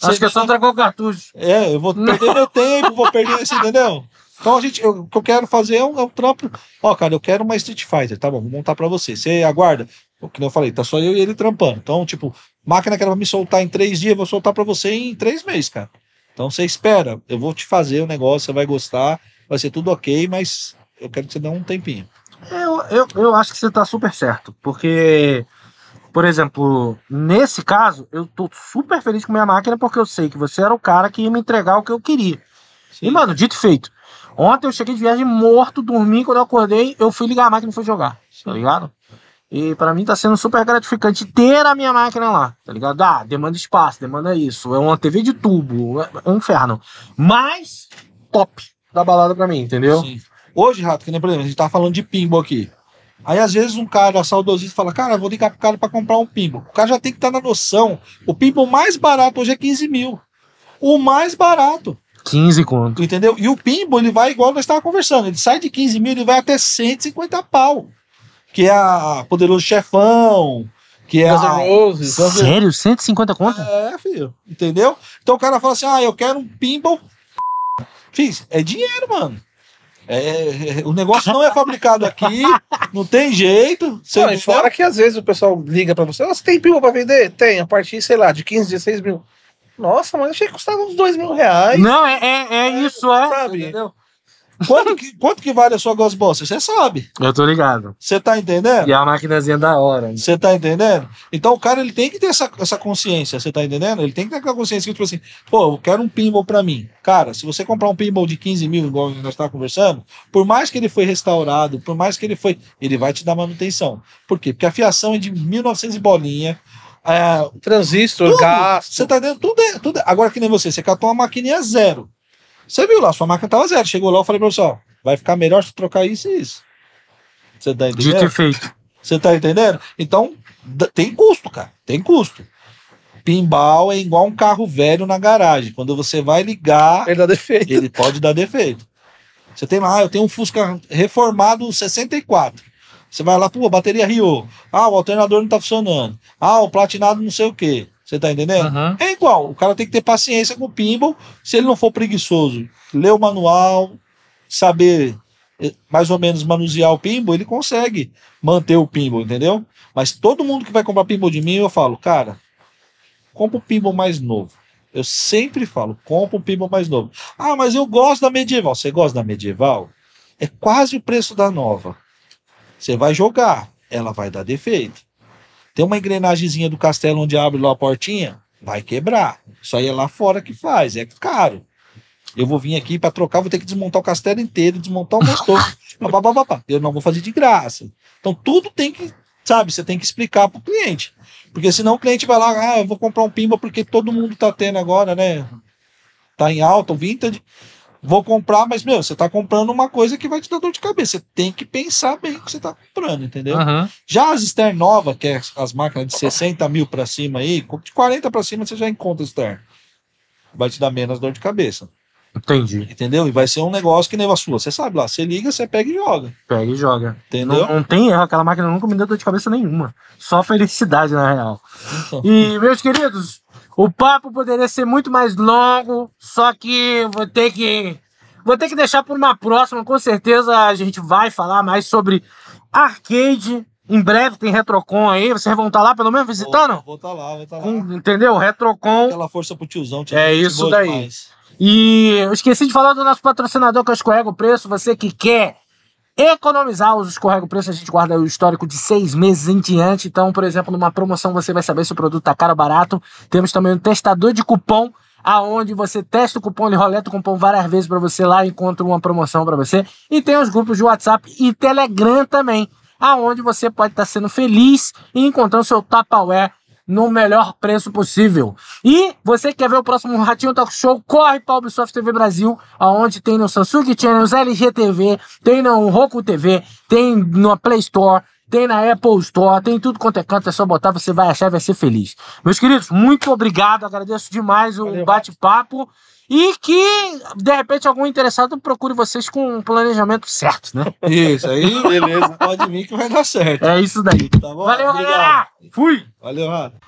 Você Acho que eu só trocou o cartucho. É, eu vou perder meu tempo, vou perder esse, entendeu? Então a gente, eu, o que eu quero fazer é um, é um trampo. Ó, cara, eu quero uma Street Fighter, tá bom, vou montar pra você. Você aguarda. O que eu falei, tá só eu e ele trampando. Então, tipo, máquina que era pra me soltar em três dias, eu vou soltar pra você em três meses, cara. Então você espera, eu vou te fazer o negócio, você vai gostar, vai ser tudo ok, mas eu quero que você dê um tempinho. Eu, eu, eu acho que você está super certo, porque, por exemplo, nesse caso, eu tô super feliz com minha máquina porque eu sei que você era o cara que ia me entregar o que eu queria. Sim. E, mano, dito feito. Ontem eu cheguei de viagem morto, dormi, quando eu acordei, eu fui ligar a máquina e fui jogar, tá Sim. tá ligado? E para mim tá sendo super gratificante ter a minha máquina lá, tá ligado? Ah, demanda espaço, demanda isso. É uma TV de tubo, é um inferno. Mas, top da balada para mim, entendeu? Sim. Hoje, Rato, que nem, por exemplo, a gente tava tá falando de pimbo aqui. Aí às vezes um cara saudosista fala, cara, vou ligar pro cara para comprar um pimbo. O cara já tem que estar tá na noção. O pimbo mais barato hoje é 15 mil. O mais barato. 15 conto. Entendeu? E o pimbo, ele vai igual nós estávamos conversando. Ele sai de 15 mil, ele vai até 150 pau. Que é a Poderoso Chefão, que é Guns a... Roses. Sério? 150 conto? É, filho. Entendeu? Então o cara fala assim, ah, eu quero um pimbo. Fiz, é dinheiro, mano. É, é, o negócio não é fabricado aqui, não tem jeito. Você não, fora que às vezes o pessoal liga para você, você tem pílula para vender? Tem, a partir, sei lá, de 15, 16 mil. Nossa, mas achei que custava uns 2 mil reais. Não, é, é, é isso, é. Sabe? Entendeu? Quanto que, quanto que vale a sua Ghostbusters? Você sabe. Eu tô ligado. Você tá entendendo? E a maquinazinha da hora. Você tá entendendo? Então o cara ele tem que ter essa, essa consciência, você tá entendendo? Ele tem que ter aquela consciência que, tipo assim, pô, eu quero um pinball pra mim. Cara, se você comprar um pinball de 15 mil, igual nós tava conversando, por mais que ele foi restaurado, por mais que ele foi. Ele vai te dar manutenção. Por quê? Porque a fiação é de 1900 bolinha. É, Transistor, tudo, gasto. Você tá dentro, tudo, é, tudo é. Agora que nem você, você catou uma maquininha zero. Você viu lá, sua máquina tava zero. Chegou lá, eu falei pessoal, vai ficar melhor se trocar isso e isso. Você tá entendendo? Dito e feito. Você tá entendendo? Então, tem custo, cara. Tem custo. Pinball é igual um carro velho na garagem. Quando você vai ligar, ele, dá defeito. ele pode dar defeito. Você tem lá, eu tenho um Fusca reformado 64. Você vai lá, pô, a bateria riou. Ah, o alternador não tá funcionando. Ah, o platinado não sei o quê. Você tá entendendo? Uhum. É igual. O cara tem que ter paciência com o pinball. Se ele não for preguiçoso, ler o manual, saber eh, mais ou menos manusear o pinball, ele consegue manter o pinball, entendeu? Mas todo mundo que vai comprar pinball de mim, eu falo, cara, compra o pinball mais novo. Eu sempre falo, compra o pinball mais novo. Ah, mas eu gosto da medieval. Você gosta da medieval? É quase o preço da nova. Você vai jogar, ela vai dar defeito. Tem uma engrenagemzinha do castelo onde abre lá a portinha, vai quebrar. Isso aí é lá fora que faz, é caro. Eu vou vir aqui para trocar, vou ter que desmontar o castelo inteiro, desmontar o motor. Eu não vou fazer de graça. Então tudo tem que, sabe, você tem que explicar para o cliente. Porque senão o cliente vai lá, ah, eu vou comprar um Pimba porque todo mundo tá tendo agora, né? Tá em alta, o vintage. Vou comprar, mas, meu, você tá comprando uma coisa que vai te dar dor de cabeça. Você tem que pensar bem o que você tá comprando, entendeu? Uhum. Já as Stern novas, que é as máquinas de 60 mil para cima aí, de 40 para cima você já encontra externo. Vai te dar menos dor de cabeça. Entendi. Entendeu? E vai ser um negócio que nem a sua. Você sabe lá, você liga, você pega e joga. Pega e joga. Entendeu? Não, não, tem erro, aquela máquina nunca me deu dor de cabeça nenhuma. Só felicidade, na real. Então. E, meus queridos, o papo poderia ser muito mais longo, só que vou ter que vou ter que deixar para uma próxima. Com certeza a gente vai falar mais sobre arcade. Em breve tem Retrocon aí, vocês vão estar tá lá pelo menos visitando? Vou, estar tá lá, vou estar tá lá. Um, entendeu? Retrocon. Aquela força pro tiozão, tiozão É isso daí. Demais. E eu esqueci de falar do nosso patrocinador que eu escorrego é o preço. Você que quer economizar os escorrega preço, a gente guarda o histórico de seis meses em diante. Então, por exemplo, numa promoção você vai saber se o produto está caro ou barato. Temos também um testador de cupom, aonde você testa o cupom, ele roleta o cupom várias vezes para você lá, encontra uma promoção para você. E tem os grupos de WhatsApp e Telegram também, aonde você pode estar tá sendo feliz e encontrando seu Tupperware no melhor preço possível. E você quer ver o próximo Ratinho Talk Show? Corre para o Ubisoft TV Brasil, aonde tem no Samsung Channels, LG TV, tem no Roku TV, tem na Play Store, tem na Apple Store, tem tudo quanto é canto, é só botar, você vai achar e vai ser feliz. Meus queridos, muito obrigado, agradeço demais o bate-papo e que, de repente, algum interessado procure vocês com um planejamento certo, né? Isso aí, beleza, pode vir que vai dar certo. É isso daí. Tá bom? Valeu, Obrigado. galera! Fui! Valeu, Rato.